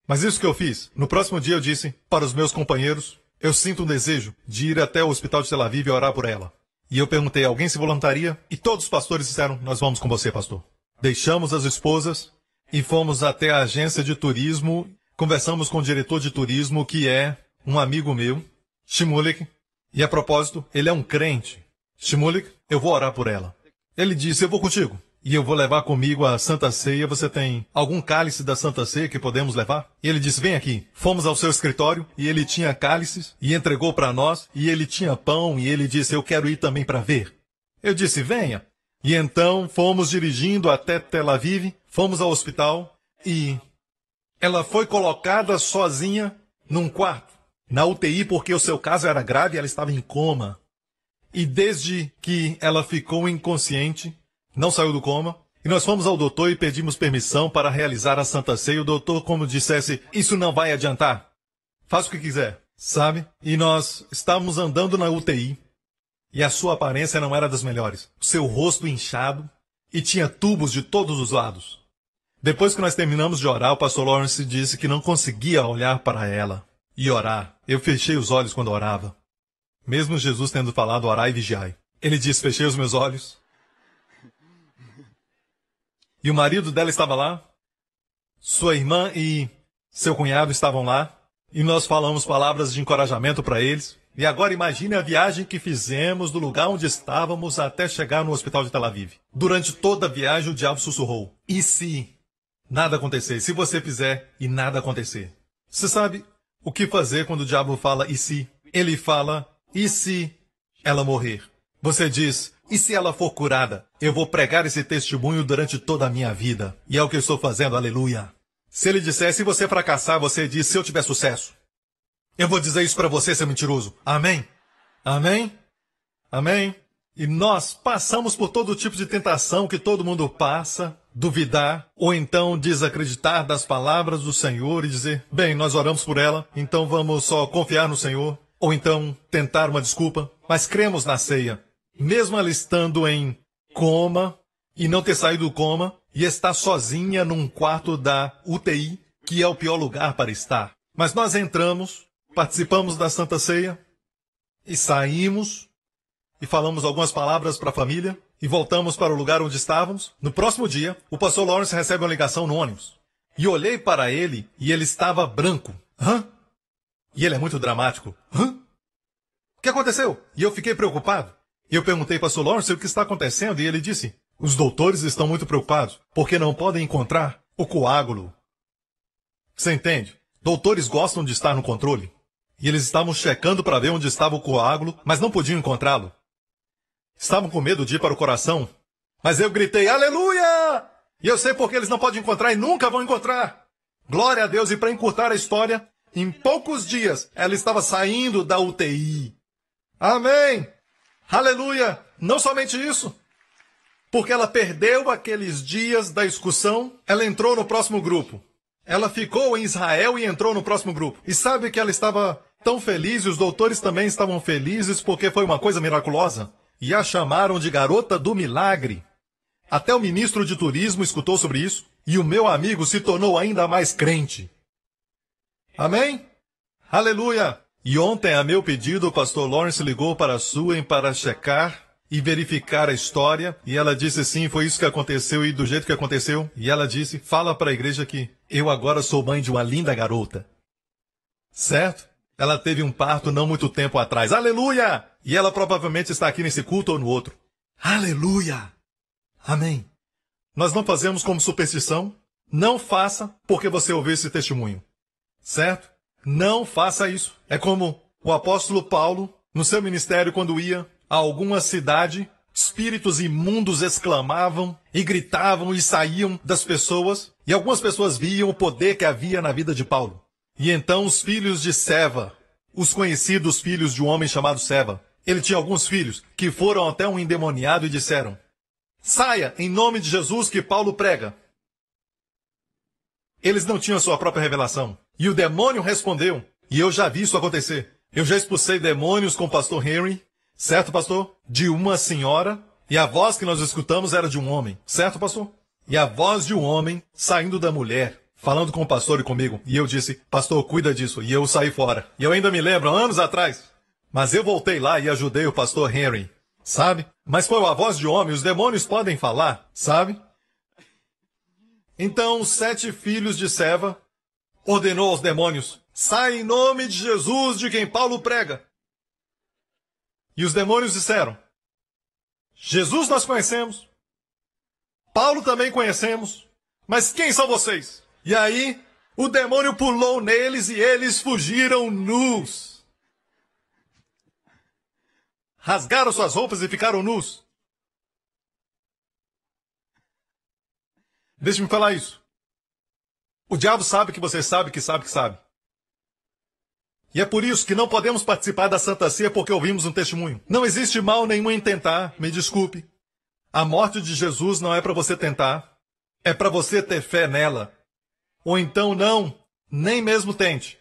Mas isso que eu fiz. No próximo dia eu disse para os meus companheiros, eu sinto um desejo de ir até o hospital de Tel Aviv e orar por ela. E eu perguntei, alguém se voluntaria? E todos os pastores disseram, nós vamos com você, pastor. Deixamos as esposas e fomos até a agência de turismo. Conversamos com o diretor de turismo, que é um amigo meu, Shimulik. E a propósito, ele é um crente. Shimulik, eu vou orar por ela. Ele disse: Eu vou contigo. E eu vou levar comigo a Santa Ceia. Você tem algum cálice da Santa Ceia que podemos levar? E ele disse: Vem aqui. Fomos ao seu escritório e ele tinha cálices e entregou para nós. E ele tinha pão e ele disse: Eu quero ir também para ver. Eu disse: Venha. E então fomos dirigindo até Tel Aviv, fomos ao hospital e ela foi colocada sozinha num quarto, na UTI, porque o seu caso era grave, ela estava em coma. E desde que ela ficou inconsciente, não saiu do coma, e nós fomos ao doutor e pedimos permissão para realizar a Santa Ceia. O doutor, como dissesse, isso não vai adiantar. Faça o que quiser, sabe? E nós estávamos andando na UTI e a sua aparência não era das melhores. Seu rosto inchado e tinha tubos de todos os lados. Depois que nós terminamos de orar, o pastor Lawrence disse que não conseguia olhar para ela e orar. Eu fechei os olhos quando orava. Mesmo Jesus tendo falado "orai e vigiai. Ele disse: Fechei os meus olhos. E o marido dela estava lá, sua irmã e seu cunhado estavam lá, e nós falamos palavras de encorajamento para eles. E agora imagine a viagem que fizemos do lugar onde estávamos até chegar no hospital de Tel Aviv. Durante toda a viagem o diabo sussurrou: "E se nada acontecer? Se você fizer e nada acontecer?" Você sabe o que fazer quando o diabo fala "e se"? Ele fala "e se ela morrer?" Você diz: "E se ela for curada? Eu vou pregar esse testemunho durante toda a minha vida." E é o que eu estou fazendo, aleluia. Se ele dissesse "Se você fracassar, você diz: se eu tiver sucesso." Eu vou dizer isso para você, seu mentiroso. Amém? Amém? Amém? E nós passamos por todo tipo de tentação que todo mundo passa, duvidar ou então desacreditar das palavras do Senhor e dizer: bem, nós oramos por ela, então vamos só confiar no Senhor, ou então tentar uma desculpa, mas cremos na ceia. Mesmo ela estando em coma e não ter saído do coma e estar sozinha num quarto da UTI, que é o pior lugar para estar. Mas nós entramos participamos da Santa Ceia e saímos e falamos algumas palavras para a família e voltamos para o lugar onde estávamos. No próximo dia, o pastor Lawrence recebe uma ligação no ônibus. E olhei para ele e ele estava branco. Hã? E ele é muito dramático. Hã? O que aconteceu? E eu fiquei preocupado. E eu perguntei para o pastor Lawrence o que está acontecendo e ele disse: Os doutores estão muito preocupados porque não podem encontrar o coágulo. Você entende? Doutores gostam de estar no controle e eles estavam checando para ver onde estava o coágulo, mas não podiam encontrá-lo. Estavam com medo de ir para o coração, mas eu gritei: Aleluia! E eu sei porque eles não podem encontrar e nunca vão encontrar. Glória a Deus! E para encurtar a história, em poucos dias ela estava saindo da UTI. Amém! Aleluia! Não somente isso, porque ela perdeu aqueles dias da excursão, ela entrou no próximo grupo. Ela ficou em Israel e entrou no próximo grupo. E sabe que ela estava Tão feliz, e os doutores também estavam felizes porque foi uma coisa miraculosa. E a chamaram de garota do milagre. Até o ministro de turismo escutou sobre isso, e o meu amigo se tornou ainda mais crente. Amém? Aleluia! E ontem, a meu pedido, o pastor Lawrence ligou para a Suen para checar e verificar a história. E ela disse sim, foi isso que aconteceu e do jeito que aconteceu. E ela disse: fala para a igreja que eu agora sou mãe de uma linda garota. Certo? Ela teve um parto não muito tempo atrás. Aleluia! E ela provavelmente está aqui nesse culto ou no outro. Aleluia! Amém. Nós não fazemos como superstição. Não faça porque você ouviu esse testemunho. Certo? Não faça isso. É como o apóstolo Paulo, no seu ministério, quando ia a alguma cidade, espíritos imundos exclamavam e gritavam e saíam das pessoas, e algumas pessoas viam o poder que havia na vida de Paulo. E então os filhos de Seva, os conhecidos filhos de um homem chamado Seva, ele tinha alguns filhos que foram até um endemoniado e disseram: Saia em nome de Jesus que Paulo prega. Eles não tinham sua própria revelação. E o demônio respondeu: E eu já vi isso acontecer. Eu já expulsei demônios com o pastor Henry, certo, pastor? De uma senhora. E a voz que nós escutamos era de um homem, certo, pastor? E a voz de um homem saindo da mulher falando com o pastor e comigo, e eu disse: Pastor, cuida disso, e eu saí fora. E eu ainda me lembro, anos atrás. Mas eu voltei lá e ajudei o pastor Henry, sabe? Mas foi a voz de homem, os demônios podem falar, sabe? Então, sete filhos de Seva ordenou aos demônios: Sai em nome de Jesus de quem Paulo prega. E os demônios disseram: Jesus nós conhecemos, Paulo também conhecemos, mas quem são vocês? E aí, o demônio pulou neles e eles fugiram nus. Rasgaram suas roupas e ficaram nus. Deixa-me falar isso. O diabo sabe que você sabe que sabe que sabe. E é por isso que não podemos participar da Santa Ceia porque ouvimos um testemunho. Não existe mal nenhum em tentar, me desculpe. A morte de Jesus não é para você tentar, é para você ter fé nela. Ou então não, nem mesmo tente.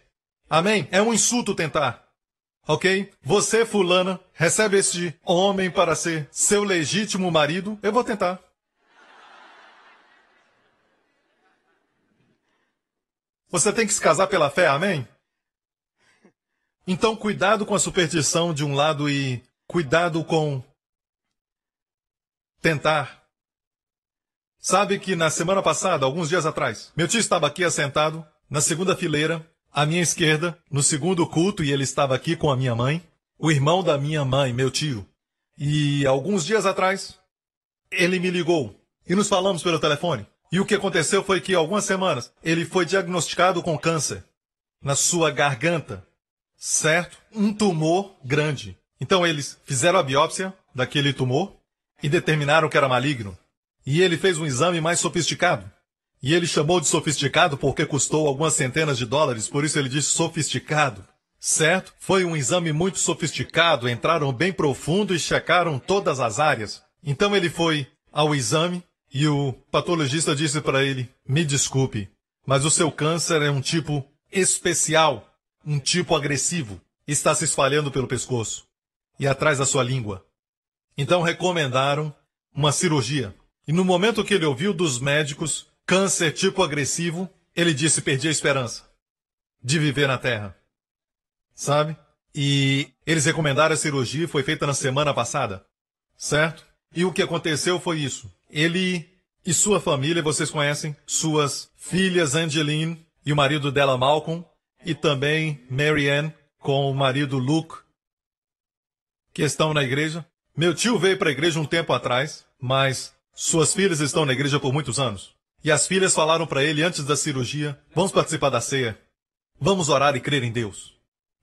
Amém? É um insulto tentar. Ok? Você, fulana, recebe este homem para ser seu legítimo marido. Eu vou tentar. Você tem que se casar pela fé, amém? Então, cuidado com a superstição de um lado e cuidado com tentar Sabe que na semana passada, alguns dias atrás, meu tio estava aqui assentado, na segunda fileira, à minha esquerda, no segundo culto, e ele estava aqui com a minha mãe, o irmão da minha mãe, meu tio. E alguns dias atrás, ele me ligou e nos falamos pelo telefone. E o que aconteceu foi que, algumas semanas, ele foi diagnosticado com câncer na sua garganta, certo? Um tumor grande. Então, eles fizeram a biópsia daquele tumor e determinaram que era maligno. E ele fez um exame mais sofisticado. E ele chamou de sofisticado porque custou algumas centenas de dólares, por isso ele disse sofisticado. Certo? Foi um exame muito sofisticado, entraram bem profundo e checaram todas as áreas. Então ele foi ao exame e o patologista disse para ele: Me desculpe, mas o seu câncer é um tipo especial, um tipo agressivo, está se espalhando pelo pescoço e atrás da sua língua. Então recomendaram uma cirurgia. E no momento que ele ouviu dos médicos câncer tipo agressivo, ele disse: perdi a esperança de viver na Terra. Sabe? E eles recomendaram a cirurgia, foi feita na semana passada, certo? E o que aconteceu foi isso. Ele e sua família, vocês conhecem, suas filhas Angeline e o marido dela Malcolm, e também Marianne com o marido Luke, que estão na igreja. Meu tio veio para a igreja um tempo atrás, mas suas filhas estão na igreja por muitos anos. E as filhas falaram para ele antes da cirurgia: Vamos participar da ceia. Vamos orar e crer em Deus.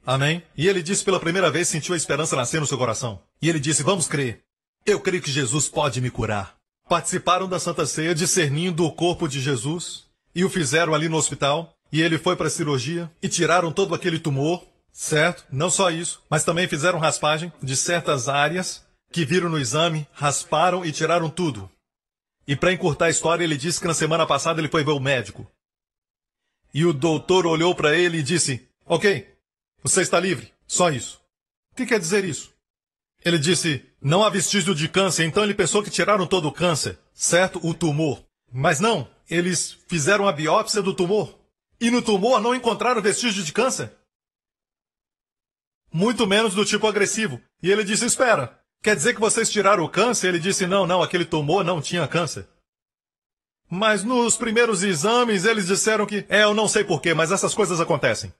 Amém? E ele disse pela primeira vez: sentiu a esperança nascer no seu coração. E ele disse: Vamos crer. Eu creio que Jesus pode me curar. Participaram da Santa Ceia discernindo o corpo de Jesus e o fizeram ali no hospital. E ele foi para a cirurgia e tiraram todo aquele tumor, certo? Não só isso, mas também fizeram raspagem de certas áreas que viram no exame, rasparam e tiraram tudo. E para encurtar a história, ele disse que na semana passada ele foi ver o médico. E o doutor olhou para ele e disse: Ok, você está livre, só isso. O que quer dizer isso? Ele disse: Não há vestígio de câncer, então ele pensou que tiraram todo o câncer, certo? O tumor. Mas não, eles fizeram a biópsia do tumor. E no tumor não encontraram vestígio de câncer? Muito menos do tipo agressivo. E ele disse: Espera, Quer dizer que vocês tiraram o câncer? Ele disse: não, não, aquele tumor não tinha câncer. Mas nos primeiros exames eles disseram que. É, eu não sei porquê, mas essas coisas acontecem.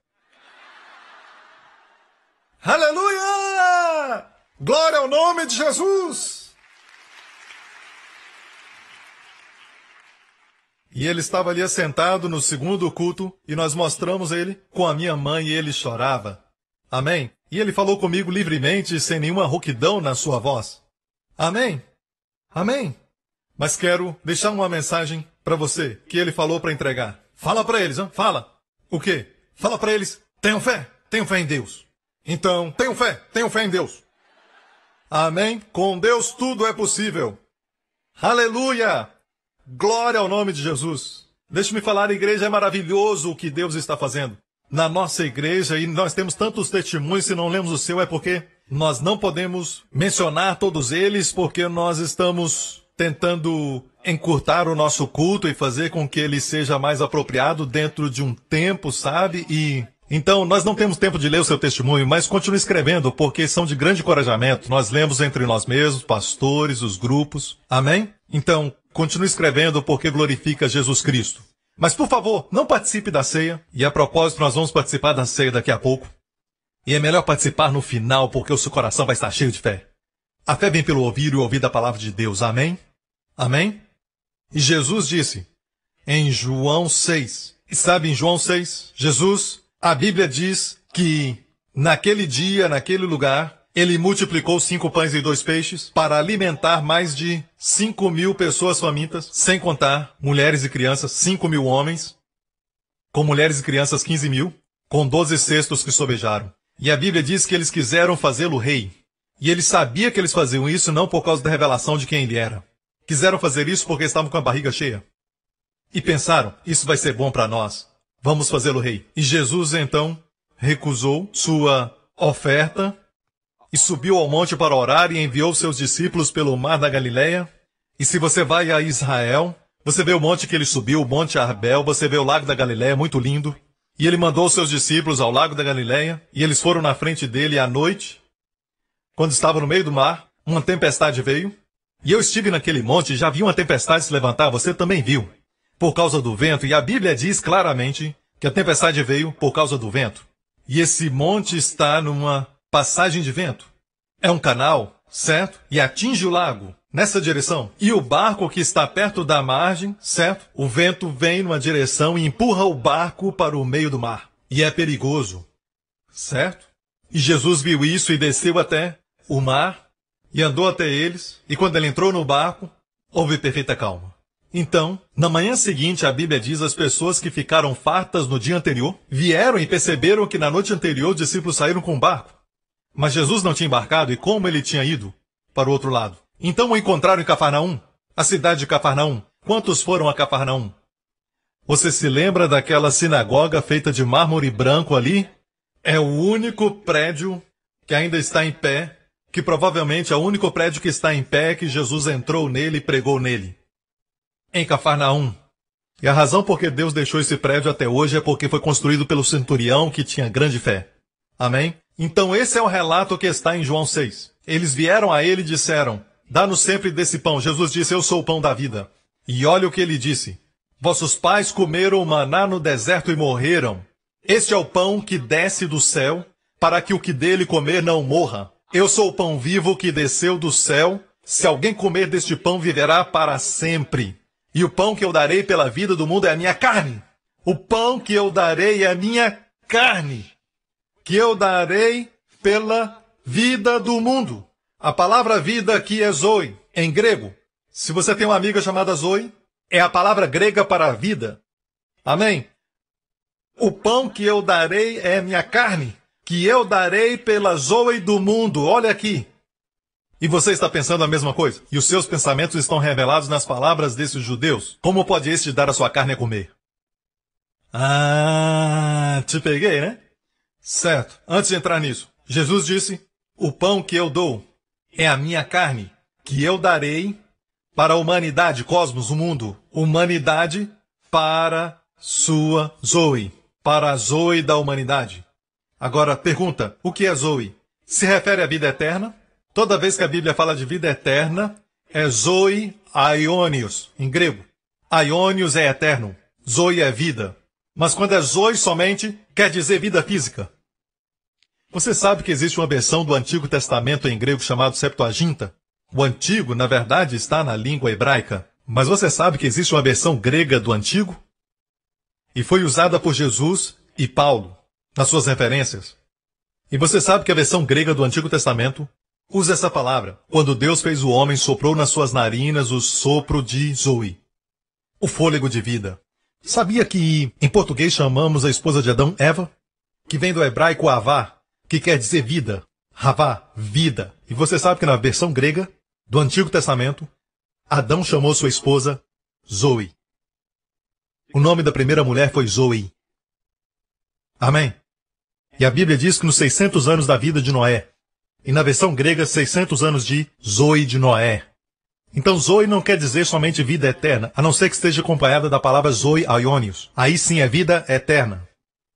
Aleluia! Glória ao nome de Jesus! E ele estava ali assentado no segundo culto e nós mostramos ele com a minha mãe e ele chorava. Amém? E ele falou comigo livremente, sem nenhuma rouquidão na sua voz. Amém? Amém? Mas quero deixar uma mensagem para você que ele falou para entregar. Fala para eles, hein? fala. O quê? Fala para eles, tenham fé, tenham fé em Deus. Então, tenham fé, tenham fé em Deus. Amém? Com Deus tudo é possível. Aleluia! Glória ao nome de Jesus. Deixe-me falar, igreja, é maravilhoso o que Deus está fazendo na nossa igreja, e nós temos tantos testemunhos, se não lemos o seu, é porque nós não podemos mencionar todos eles, porque nós estamos tentando encurtar o nosso culto e fazer com que ele seja mais apropriado dentro de um tempo, sabe? E então, nós não temos tempo de ler o seu testemunho, mas continue escrevendo, porque são de grande encorajamento. Nós lemos entre nós mesmos, pastores, os grupos. Amém? Então, continue escrevendo, porque glorifica Jesus Cristo. Mas por favor, não participe da ceia. E a propósito, nós vamos participar da ceia daqui a pouco. E é melhor participar no final, porque o seu coração vai estar cheio de fé. A fé vem pelo ouvir e ouvir da palavra de Deus. Amém? Amém? E Jesus disse em João 6. E sabe em João 6? Jesus, a Bíblia diz que naquele dia, naquele lugar, ele multiplicou cinco pães e dois peixes para alimentar mais de cinco mil pessoas famintas, sem contar mulheres e crianças, cinco mil homens, com mulheres e crianças quinze mil, com doze cestos que sobejaram. E a Bíblia diz que eles quiseram fazê-lo rei. E ele sabia que eles faziam isso não por causa da revelação de quem ele era. Quiseram fazer isso porque estavam com a barriga cheia. E pensaram, isso vai ser bom para nós. Vamos fazê-lo rei. E Jesus então recusou sua oferta e subiu ao monte para orar e enviou seus discípulos pelo mar da Galileia? E se você vai a Israel, você vê o monte que ele subiu, o monte Arbel, você vê o lago da Galileia, muito lindo. E ele mandou seus discípulos ao lago da Galileia, e eles foram na frente dele à noite. Quando estava no meio do mar, uma tempestade veio. E eu estive naquele monte e já vi uma tempestade se levantar, você também viu. Por causa do vento, e a Bíblia diz claramente que a tempestade veio por causa do vento. E esse monte está numa passagem de vento. É um canal, certo? E atinge o lago, nessa direção. E o barco que está perto da margem, certo? O vento vem numa direção e empurra o barco para o meio do mar. E é perigoso, certo? E Jesus viu isso e desceu até o mar e andou até eles. E quando ele entrou no barco, houve perfeita calma. Então, na manhã seguinte, a Bíblia diz as pessoas que ficaram fartas no dia anterior vieram e perceberam que na noite anterior os discípulos saíram com o barco. Mas Jesus não tinha embarcado e como ele tinha ido para o outro lado. Então o encontraram em Cafarnaum, a cidade de Cafarnaum. Quantos foram a Cafarnaum? Você se lembra daquela sinagoga feita de mármore branco ali? É o único prédio que ainda está em pé, que provavelmente é o único prédio que está em pé que Jesus entrou nele e pregou nele. Em Cafarnaum. E a razão por que Deus deixou esse prédio até hoje é porque foi construído pelo centurião que tinha grande fé. Amém? Então esse é o relato que está em João 6. Eles vieram a ele e disseram, Dá-nos sempre desse pão. Jesus disse, Eu sou o pão da vida. E olha o que ele disse. Vossos pais comeram o maná no deserto e morreram. Este é o pão que desce do céu, para que o que dele comer não morra. Eu sou o pão vivo que desceu do céu. Se alguém comer deste pão, viverá para sempre. E o pão que eu darei pela vida do mundo é a minha carne. O pão que eu darei é a minha carne que eu darei pela vida do mundo. A palavra vida aqui é zoe, em grego. Se você tem uma amiga chamada zoe, é a palavra grega para vida. Amém? O pão que eu darei é minha carne, que eu darei pela zoe do mundo. Olha aqui. E você está pensando a mesma coisa? E os seus pensamentos estão revelados nas palavras desses judeus? Como pode este dar a sua carne a comer? Ah, te peguei, né? Certo. Antes de entrar nisso, Jesus disse: O pão que eu dou é a minha carne, que eu darei para a humanidade, cosmos, o mundo, humanidade para sua Zoe, para a Zoe da humanidade. Agora, pergunta: o que é Zoe? Se refere à vida eterna? Toda vez que a Bíblia fala de vida eterna, é Zoe Aionios, em grego. Aionios é eterno, Zoe é vida. Mas quando é Zoe somente, quer dizer vida física. Você sabe que existe uma versão do Antigo Testamento em grego chamado Septuaginta? O antigo, na verdade, está na língua hebraica. Mas você sabe que existe uma versão grega do antigo? E foi usada por Jesus e Paulo nas suas referências. E você sabe que a versão grega do Antigo Testamento usa essa palavra. Quando Deus fez o homem, soprou nas suas narinas o sopro de Zoe, o fôlego de vida. Sabia que em português chamamos a esposa de Adão Eva? Que vem do hebraico Avá, que quer dizer vida. Ravá, vida. E você sabe que na versão grega do Antigo Testamento, Adão chamou sua esposa Zoe. O nome da primeira mulher foi Zoe. Amém? E a Bíblia diz que nos 600 anos da vida de Noé, e na versão grega, 600 anos de Zoe de Noé. Então Zoe não quer dizer somente vida eterna, a não ser que esteja acompanhada da palavra Zoe aionios. Aí sim é vida eterna.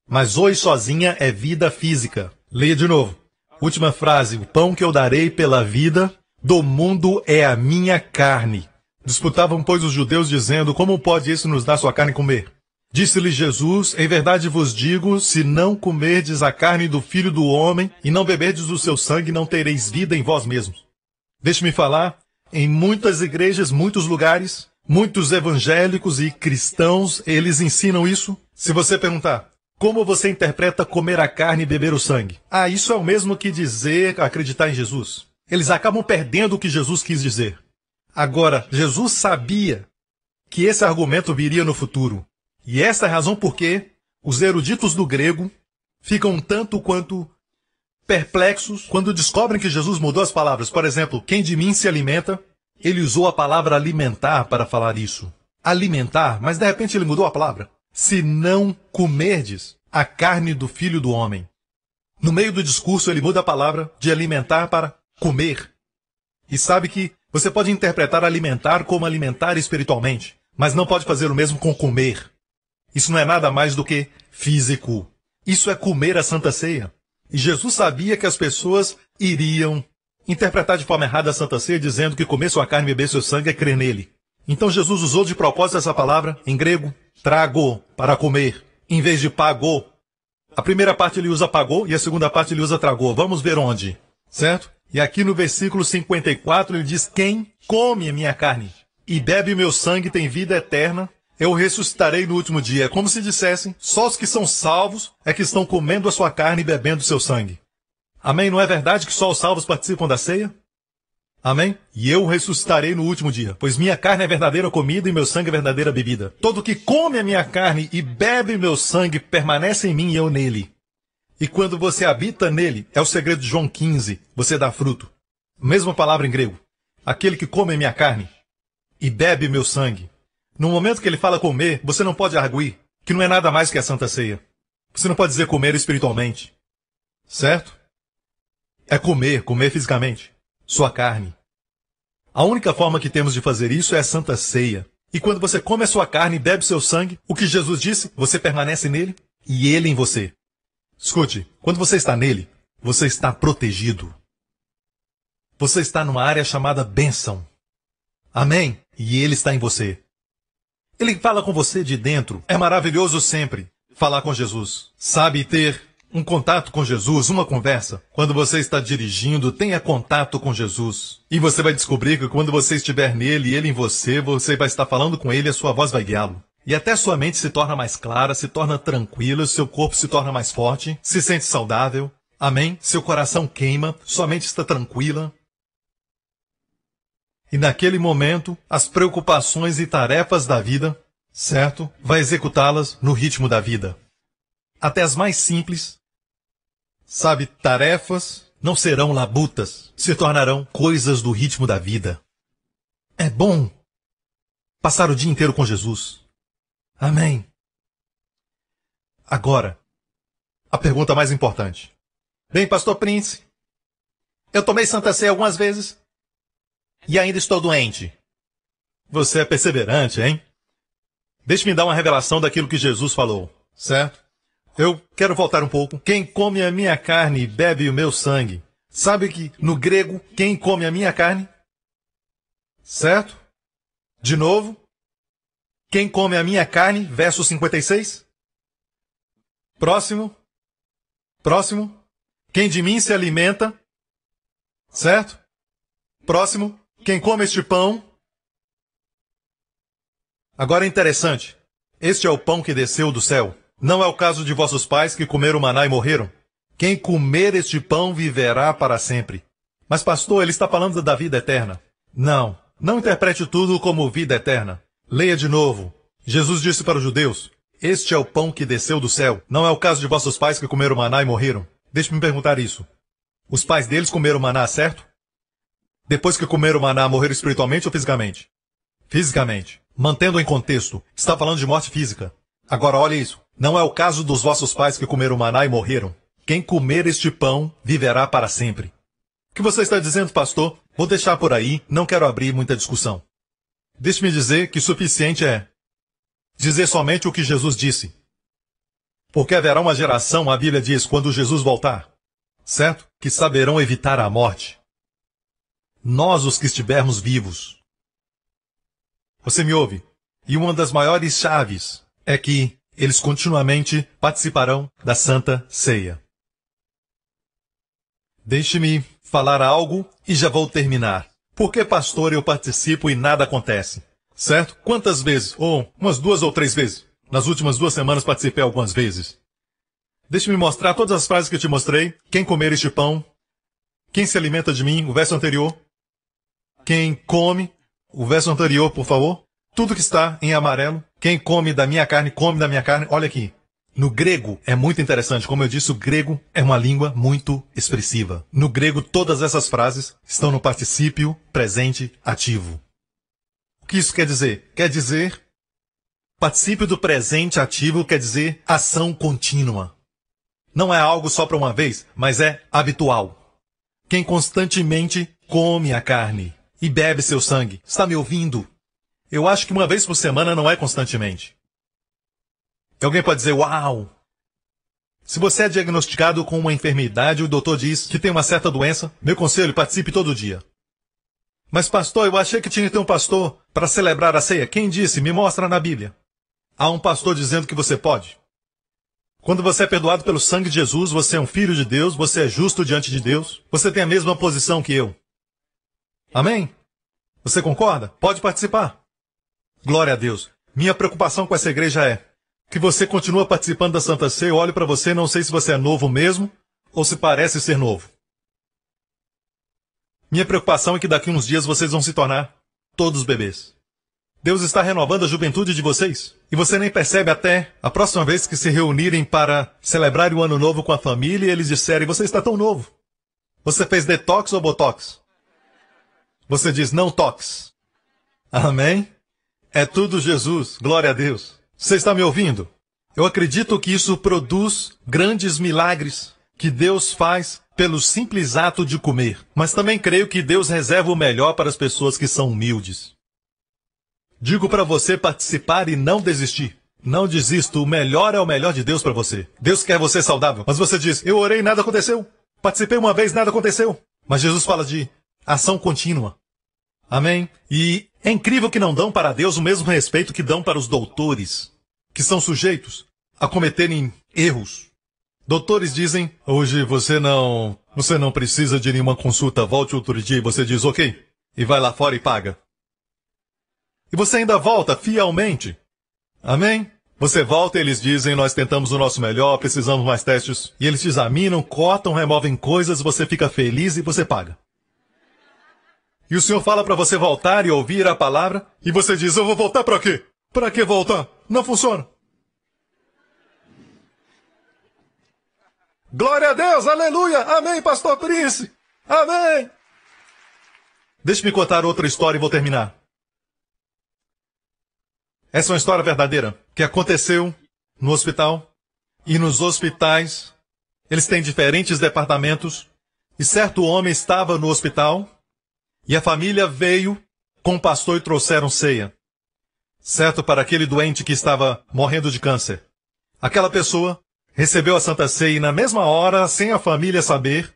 Mas Zoe sozinha é vida física. Leia de novo. Última frase. O pão que eu darei pela vida do mundo é a minha carne. Disputavam, pois, os judeus, dizendo: Como pode isso nos dar sua carne comer? Disse-lhe Jesus: Em verdade vos digo: se não comerdes a carne do filho do homem e não beberdes o seu sangue, não tereis vida em vós mesmos. Deixe-me falar: em muitas igrejas, muitos lugares, muitos evangélicos e cristãos, eles ensinam isso. Se você perguntar, como você interpreta comer a carne e beber o sangue? Ah, isso é o mesmo que dizer acreditar em Jesus. Eles acabam perdendo o que Jesus quis dizer. Agora, Jesus sabia que esse argumento viria no futuro. E essa é a razão por que os eruditos do grego ficam tanto quanto perplexos quando descobrem que Jesus mudou as palavras. Por exemplo, quem de mim se alimenta? Ele usou a palavra alimentar para falar isso. Alimentar, mas de repente ele mudou a palavra se não comerdes a carne do filho do homem. No meio do discurso, ele muda a palavra de alimentar para comer. E sabe que você pode interpretar alimentar como alimentar espiritualmente, mas não pode fazer o mesmo com comer. Isso não é nada mais do que físico. Isso é comer a Santa Ceia. E Jesus sabia que as pessoas iriam interpretar de forma errada a Santa Ceia, dizendo que comer sua carne e beber seu sangue é crer nele. Então Jesus usou de propósito essa palavra, em grego, trago para comer, em vez de pagou. A primeira parte ele usa pagou e a segunda parte ele usa tragou. Vamos ver onde, certo? E aqui no versículo 54 ele diz: Quem come a minha carne e bebe o meu sangue tem vida eterna, eu ressuscitarei no último dia. É como se dissessem: só os que são salvos é que estão comendo a sua carne e bebendo o seu sangue. Amém? Não é verdade que só os salvos participam da ceia? Amém? E eu ressuscitarei no último dia, pois minha carne é verdadeira comida e meu sangue é verdadeira bebida. Todo que come a minha carne e bebe meu sangue permanece em mim e eu nele. E quando você habita nele, é o segredo de João 15, você dá fruto. Mesma palavra em grego. Aquele que come a minha carne e bebe meu sangue. No momento que ele fala comer, você não pode arguir que não é nada mais que a santa ceia. Você não pode dizer comer espiritualmente. Certo? É comer, comer fisicamente sua carne. A única forma que temos de fazer isso é a Santa Ceia. E quando você come a sua carne e bebe seu sangue, o que Jesus disse, você permanece nele e ele em você. Escute, quando você está nele, você está protegido. Você está numa área chamada bênção. Amém? E ele está em você. Ele fala com você de dentro. É maravilhoso sempre falar com Jesus. Sabe ter um contato com Jesus, uma conversa. Quando você está dirigindo, tenha contato com Jesus. E você vai descobrir que quando você estiver nele e ele em você, você vai estar falando com ele e a sua voz vai guiá-lo. E até sua mente se torna mais clara, se torna tranquila, seu corpo se torna mais forte, se sente saudável. Amém? Seu coração queima, sua mente está tranquila. E naquele momento, as preocupações e tarefas da vida, certo? Vai executá-las no ritmo da vida. Até as mais simples, Sabe, tarefas não serão labutas, se tornarão coisas do ritmo da vida. É bom passar o dia inteiro com Jesus. Amém. Agora, a pergunta mais importante. Bem, pastor Prince, eu tomei Santa Ceia algumas vezes e ainda estou doente. Você é perseverante, hein? Deixe-me dar uma revelação daquilo que Jesus falou, certo? Eu quero voltar um pouco. Quem come a minha carne e bebe o meu sangue. Sabe que no grego, quem come a minha carne? Certo? De novo. Quem come a minha carne, verso 56. Próximo. Próximo. Quem de mim se alimenta. Certo? Próximo. Quem come este pão. Agora é interessante. Este é o pão que desceu do céu. Não é o caso de vossos pais que comeram maná e morreram? Quem comer este pão viverá para sempre. Mas, pastor, ele está falando da vida eterna. Não, não interprete tudo como vida eterna. Leia de novo. Jesus disse para os judeus: Este é o pão que desceu do céu. Não é o caso de vossos pais que comeram maná e morreram. Deixe-me perguntar isso. Os pais deles comeram maná, certo? Depois que comeram maná, morreram espiritualmente ou fisicamente? Fisicamente. Mantendo em contexto, está falando de morte física. Agora olhe isso. Não é o caso dos vossos pais que comeram maná e morreram. Quem comer este pão viverá para sempre. O que você está dizendo, pastor? Vou deixar por aí, não quero abrir muita discussão. Deixe-me dizer que suficiente é dizer somente o que Jesus disse. Porque haverá uma geração, a Bíblia diz, quando Jesus voltar, certo? Que saberão evitar a morte. Nós, os que estivermos vivos. Você me ouve? E uma das maiores chaves é que eles continuamente participarão da Santa Ceia. Deixe-me falar algo e já vou terminar. Por que, pastor, eu participo e nada acontece? Certo? Quantas vezes? Ou umas duas ou três vezes? Nas últimas duas semanas participei algumas vezes. Deixe-me mostrar todas as frases que eu te mostrei. Quem comer este pão? Quem se alimenta de mim? O verso anterior. Quem come? O verso anterior, por favor. Tudo que está em amarelo, quem come da minha carne, come da minha carne. Olha aqui. No grego é muito interessante, como eu disse, o grego é uma língua muito expressiva. No grego, todas essas frases estão no particípio presente ativo. O que isso quer dizer? Quer dizer. Particípio do presente ativo quer dizer ação contínua. Não é algo só para uma vez, mas é habitual. Quem constantemente come a carne e bebe seu sangue, está me ouvindo? Eu acho que uma vez por semana não é constantemente. E alguém pode dizer, uau! Se você é diagnosticado com uma enfermidade e o doutor diz que tem uma certa doença, meu conselho, participe todo dia. Mas pastor, eu achei que tinha que ter um pastor para celebrar a ceia. Quem disse? Me mostra na Bíblia. Há um pastor dizendo que você pode. Quando você é perdoado pelo sangue de Jesus, você é um filho de Deus, você é justo diante de Deus, você tem a mesma posição que eu. Amém? Você concorda? Pode participar. Glória a Deus. Minha preocupação com essa igreja é que você continua participando da Santa Ceia. Eu olho para você, não sei se você é novo mesmo ou se parece ser novo. Minha preocupação é que daqui uns dias vocês vão se tornar todos bebês. Deus está renovando a juventude de vocês e você nem percebe até a próxima vez que se reunirem para celebrar o ano novo com a família e eles disserem: Você está tão novo. Você fez detox ou botox? Você diz: Não tox. Amém? É tudo Jesus, glória a Deus. Você está me ouvindo? Eu acredito que isso produz grandes milagres que Deus faz pelo simples ato de comer. Mas também creio que Deus reserva o melhor para as pessoas que são humildes. Digo para você participar e não desistir. Não desisto. o melhor é o melhor de Deus para você. Deus quer você saudável, mas você diz: Eu orei, nada aconteceu. Participei uma vez, nada aconteceu. Mas Jesus fala de ação contínua. Amém? E é incrível que não dão para Deus o mesmo respeito que dão para os doutores, que são sujeitos a cometerem erros. Doutores dizem, hoje você não, você não precisa de nenhuma consulta, volte outro dia e você diz ok, e vai lá fora e paga. E você ainda volta fielmente. Amém? Você volta e eles dizem, nós tentamos o nosso melhor, precisamos mais testes. E eles te examinam, cortam, removem coisas, você fica feliz e você paga. E o senhor fala para você voltar e ouvir a palavra, e você diz: Eu vou voltar para quê? Para que voltar? Não funciona. Glória a Deus, aleluia, amém, pastor Prince, amém. Deixe-me contar outra história e vou terminar. Essa é uma história verdadeira que aconteceu no hospital e nos hospitais. Eles têm diferentes departamentos. E certo homem estava no hospital e a família veio com o pastor e trouxeram ceia. Certo para aquele doente que estava morrendo de câncer. Aquela pessoa recebeu a Santa Ceia e na mesma hora, sem a família saber,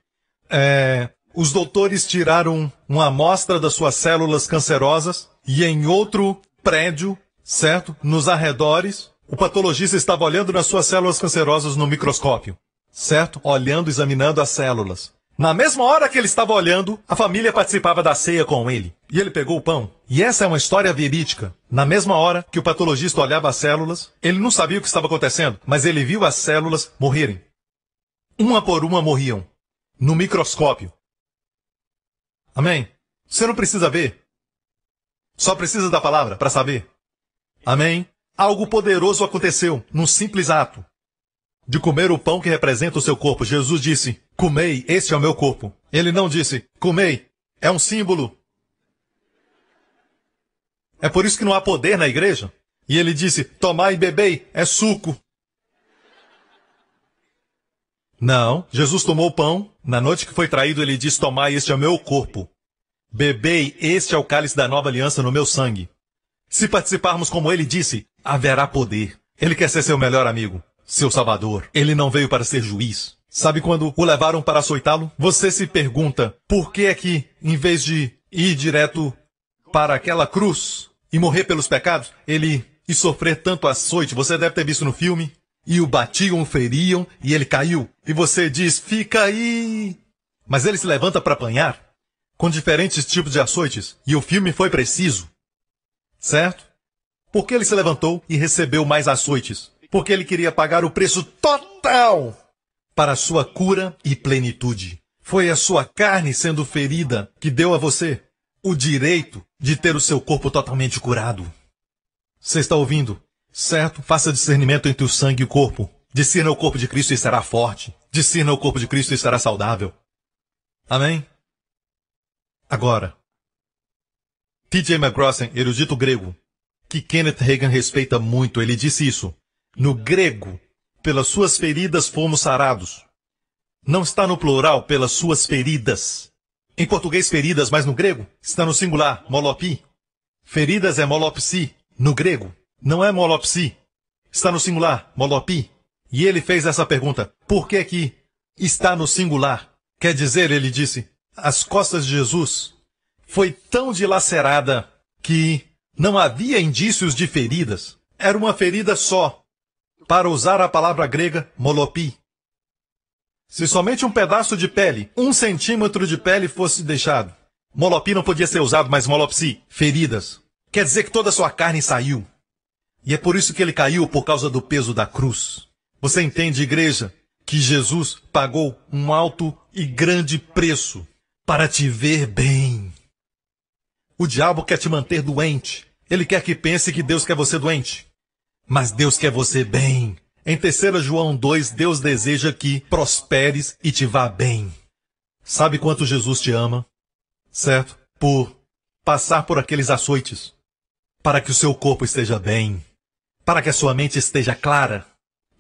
é, os doutores tiraram uma amostra das suas células cancerosas e em outro prédio, certo? Nos arredores, o patologista estava olhando nas suas células cancerosas no microscópio, certo? Olhando, examinando as células. Na mesma hora que ele estava olhando, a família participava da ceia com ele. E ele pegou o pão. E essa é uma história verídica. Na mesma hora que o patologista olhava as células, ele não sabia o que estava acontecendo, mas ele viu as células morrerem. Uma por uma morriam. No microscópio. Amém? Você não precisa ver. Só precisa da palavra para saber. Amém? Algo poderoso aconteceu num simples ato de comer o pão que representa o seu corpo. Jesus disse: Comei, este é o meu corpo. Ele não disse, comei, é um símbolo. É por isso que não há poder na igreja. E ele disse, tomai e bebei, é suco. Não, Jesus tomou o pão. Na noite que foi traído, ele disse, tomai, este é o meu corpo. Bebei, este é o cálice da nova aliança no meu sangue. Se participarmos como ele disse, haverá poder. Ele quer ser seu melhor amigo, seu salvador. Ele não veio para ser juiz. Sabe quando o levaram para açoitá-lo? Você se pergunta, por que é que, em vez de ir direto para aquela cruz e morrer pelos pecados, ele e sofrer tanto açoite, você deve ter visto no filme, e o batiam, o feriam, e ele caiu. E você diz, fica aí! Mas ele se levanta para apanhar, com diferentes tipos de açoites, e o filme foi preciso. Certo? Porque ele se levantou e recebeu mais açoites. Porque ele queria pagar o preço total para sua cura e plenitude. Foi a sua carne sendo ferida que deu a você o direito de ter o seu corpo totalmente curado. Você está ouvindo? Certo? Faça discernimento entre o sangue e o corpo. Discirna o corpo de Cristo e estará forte. Discirna o corpo de Cristo e estará saudável. Amém? Agora, T.J. McGrossan, erudito grego, que Kenneth Reagan respeita muito, ele disse isso. No grego, pelas suas feridas fomos sarados. Não está no plural, pelas suas feridas. Em português, feridas, mas no grego está no singular, molopi. Feridas é molopsi, no grego, não é molopsi. Está no singular, molopi. E ele fez essa pergunta, por que que está no singular? Quer dizer, ele disse, as costas de Jesus foi tão dilacerada que não havia indícios de feridas. Era uma ferida só, para usar a palavra grega molopi. Se somente um pedaço de pele, um centímetro de pele fosse deixado, molopi não podia ser usado, mas molopsi, feridas. Quer dizer que toda a sua carne saiu. E é por isso que ele caiu, por causa do peso da cruz. Você entende, igreja, que Jesus pagou um alto e grande preço para te ver bem. O diabo quer te manter doente. Ele quer que pense que Deus quer você doente. Mas Deus quer você bem. Em 3 João 2, Deus deseja que prosperes e te vá bem. Sabe quanto Jesus te ama? Certo? Por passar por aqueles açoites. Para que o seu corpo esteja bem. Para que a sua mente esteja clara,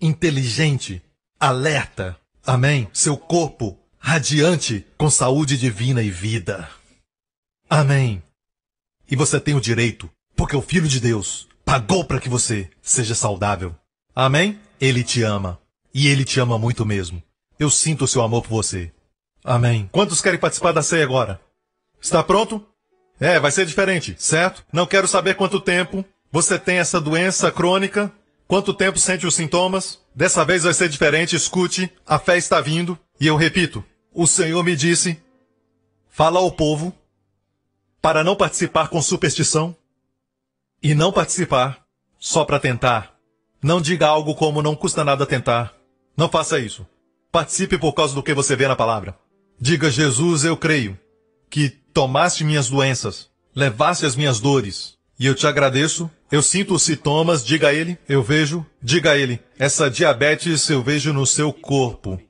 inteligente, alerta. Amém? Seu corpo radiante com saúde divina e vida. Amém. E você tem o direito, porque é o Filho de Deus, pagou para que você seja saudável. Amém? Ele te ama. E ele te ama muito mesmo. Eu sinto o seu amor por você. Amém. Quantos querem participar da ceia agora? Está pronto? É, vai ser diferente, certo? Não quero saber quanto tempo você tem essa doença crônica, quanto tempo sente os sintomas. Dessa vez vai ser diferente, escute, a fé está vindo. E eu repito: o Senhor me disse, fala ao povo para não participar com superstição, e não participar só para tentar. Não diga algo como não custa nada tentar. Não faça isso. Participe por causa do que você vê na palavra. Diga, Jesus, eu creio que tomaste minhas doenças, levaste as minhas dores, e eu te agradeço. Eu sinto os sintomas, diga a ele, eu vejo, diga a ele, essa diabetes eu vejo no seu corpo.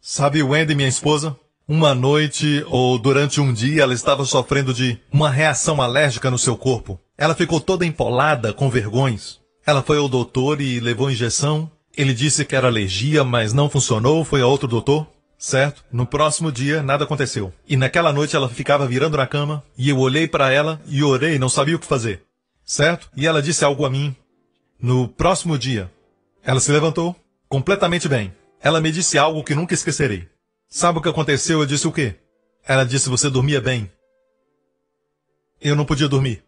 Sabe Wendy, minha esposa? Uma noite ou durante um dia ela estava sofrendo de uma reação alérgica no seu corpo. Ela ficou toda empolada, com vergonhas. Ela foi ao doutor e levou injeção. Ele disse que era alergia, mas não funcionou, foi a outro doutor. Certo? No próximo dia, nada aconteceu. E naquela noite ela ficava virando na cama, e eu olhei para ela e orei, não sabia o que fazer. Certo? E ela disse algo a mim. No próximo dia, ela se levantou, completamente bem. Ela me disse algo que nunca esquecerei. Sabe o que aconteceu? Eu disse o quê? Ela disse: Você dormia bem. Eu não podia dormir.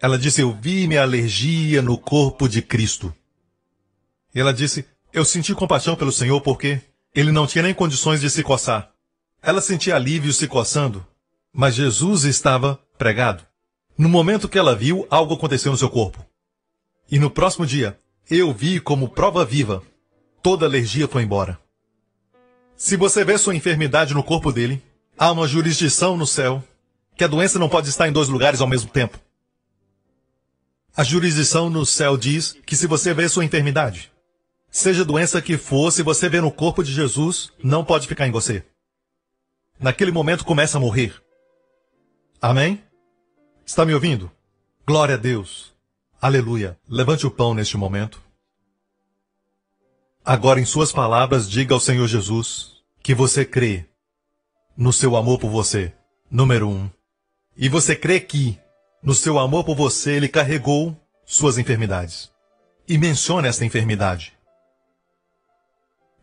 Ela disse: Eu vi minha alergia no corpo de Cristo. E ela disse: Eu senti compaixão pelo Senhor porque ele não tinha nem condições de se coçar. Ela sentia alívio se coçando, mas Jesus estava pregado. No momento que ela viu, algo aconteceu no seu corpo. E no próximo dia, eu vi como prova viva. Toda alergia foi embora. Se você vê sua enfermidade no corpo dele, há uma jurisdição no céu que a doença não pode estar em dois lugares ao mesmo tempo. A jurisdição no céu diz que se você vê sua enfermidade, seja doença que for, se você vê no corpo de Jesus, não pode ficar em você. Naquele momento começa a morrer. Amém? Está me ouvindo? Glória a Deus. Aleluia. Levante o pão neste momento. Agora, em suas palavras, diga ao Senhor Jesus que você crê no seu amor por você. Número um. E você crê que no seu amor por você, ele carregou suas enfermidades. E menciona essa enfermidade.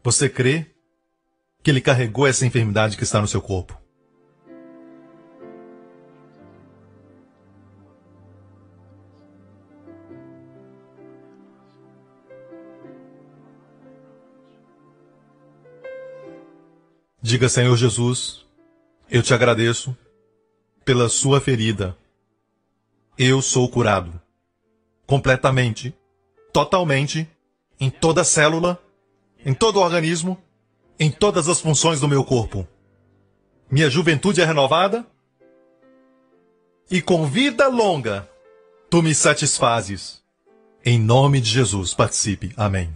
Você crê que ele carregou essa enfermidade que está no seu corpo? Diga, Senhor Jesus, eu te agradeço pela sua ferida eu sou curado. Completamente, totalmente, em toda célula, em todo organismo, em todas as funções do meu corpo. Minha juventude é renovada e com vida longa tu me satisfazes. Em nome de Jesus, participe. Amém.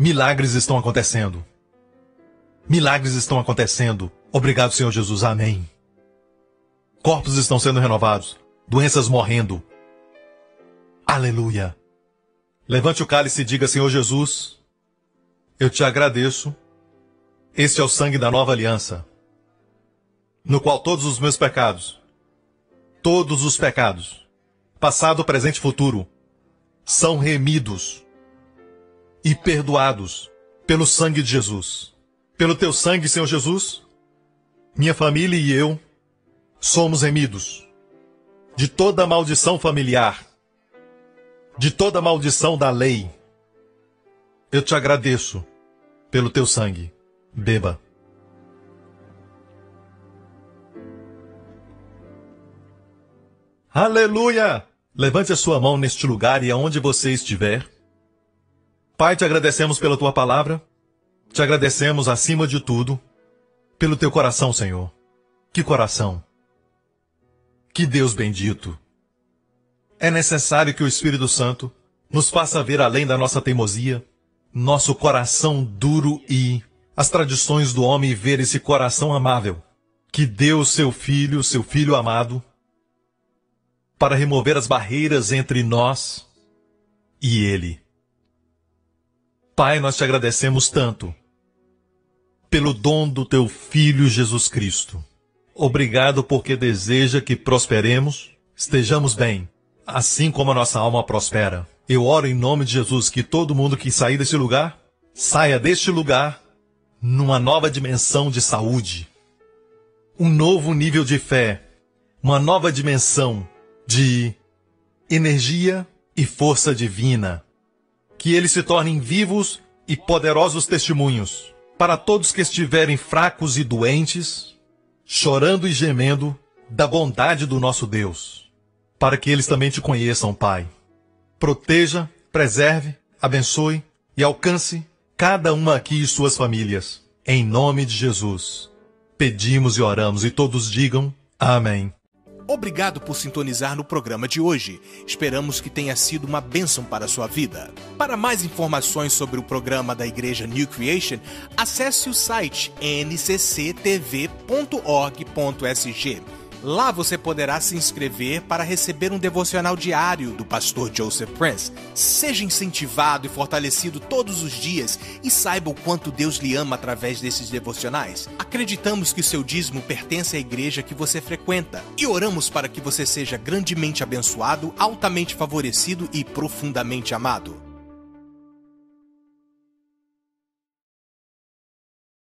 Milagres estão acontecendo. Milagres estão acontecendo. Obrigado, Senhor Jesus. Amém. Corpos estão sendo renovados. Doenças morrendo. Aleluia. Levante o cálice e diga, Senhor Jesus, eu te agradeço. Este é o sangue da nova aliança, no qual todos os meus pecados, todos os pecados, passado, presente e futuro, são remidos e perdoados pelo sangue de Jesus. Pelo teu sangue, Senhor Jesus, minha família e eu somos remidos de toda maldição familiar, de toda maldição da lei. Eu te agradeço pelo teu sangue. Beba. Aleluia! Levante a sua mão neste lugar e aonde você estiver. Pai, te agradecemos pela tua palavra, te agradecemos acima de tudo pelo teu coração, Senhor. Que coração! Que Deus bendito! É necessário que o Espírito Santo nos faça ver além da nossa teimosia, nosso coração duro e as tradições do homem e ver esse coração amável que deu seu filho, seu filho amado, para remover as barreiras entre nós e ele. Pai, nós te agradecemos tanto pelo dom do teu Filho Jesus Cristo. Obrigado porque deseja que prosperemos, estejamos bem, assim como a nossa alma prospera. Eu oro em nome de Jesus que todo mundo que sair desse lugar saia deste lugar numa nova dimensão de saúde, um novo nível de fé, uma nova dimensão de energia e força divina que eles se tornem vivos e poderosos testemunhos para todos que estiverem fracos e doentes, chorando e gemendo da bondade do nosso Deus, para que eles também te conheçam, Pai. Proteja, preserve, abençoe e alcance cada uma aqui e suas famílias. Em nome de Jesus, pedimos e oramos e todos digam: Amém. Obrigado por sintonizar no programa de hoje. Esperamos que tenha sido uma bênção para a sua vida. Para mais informações sobre o programa da Igreja New Creation, acesse o site ncctv.org.sg. Lá você poderá se inscrever para receber um devocional diário do pastor Joseph Prince. Seja incentivado e fortalecido todos os dias e saiba o quanto Deus lhe ama através desses devocionais. Acreditamos que o seu dízimo pertence à igreja que você frequenta e oramos para que você seja grandemente abençoado, altamente favorecido e profundamente amado.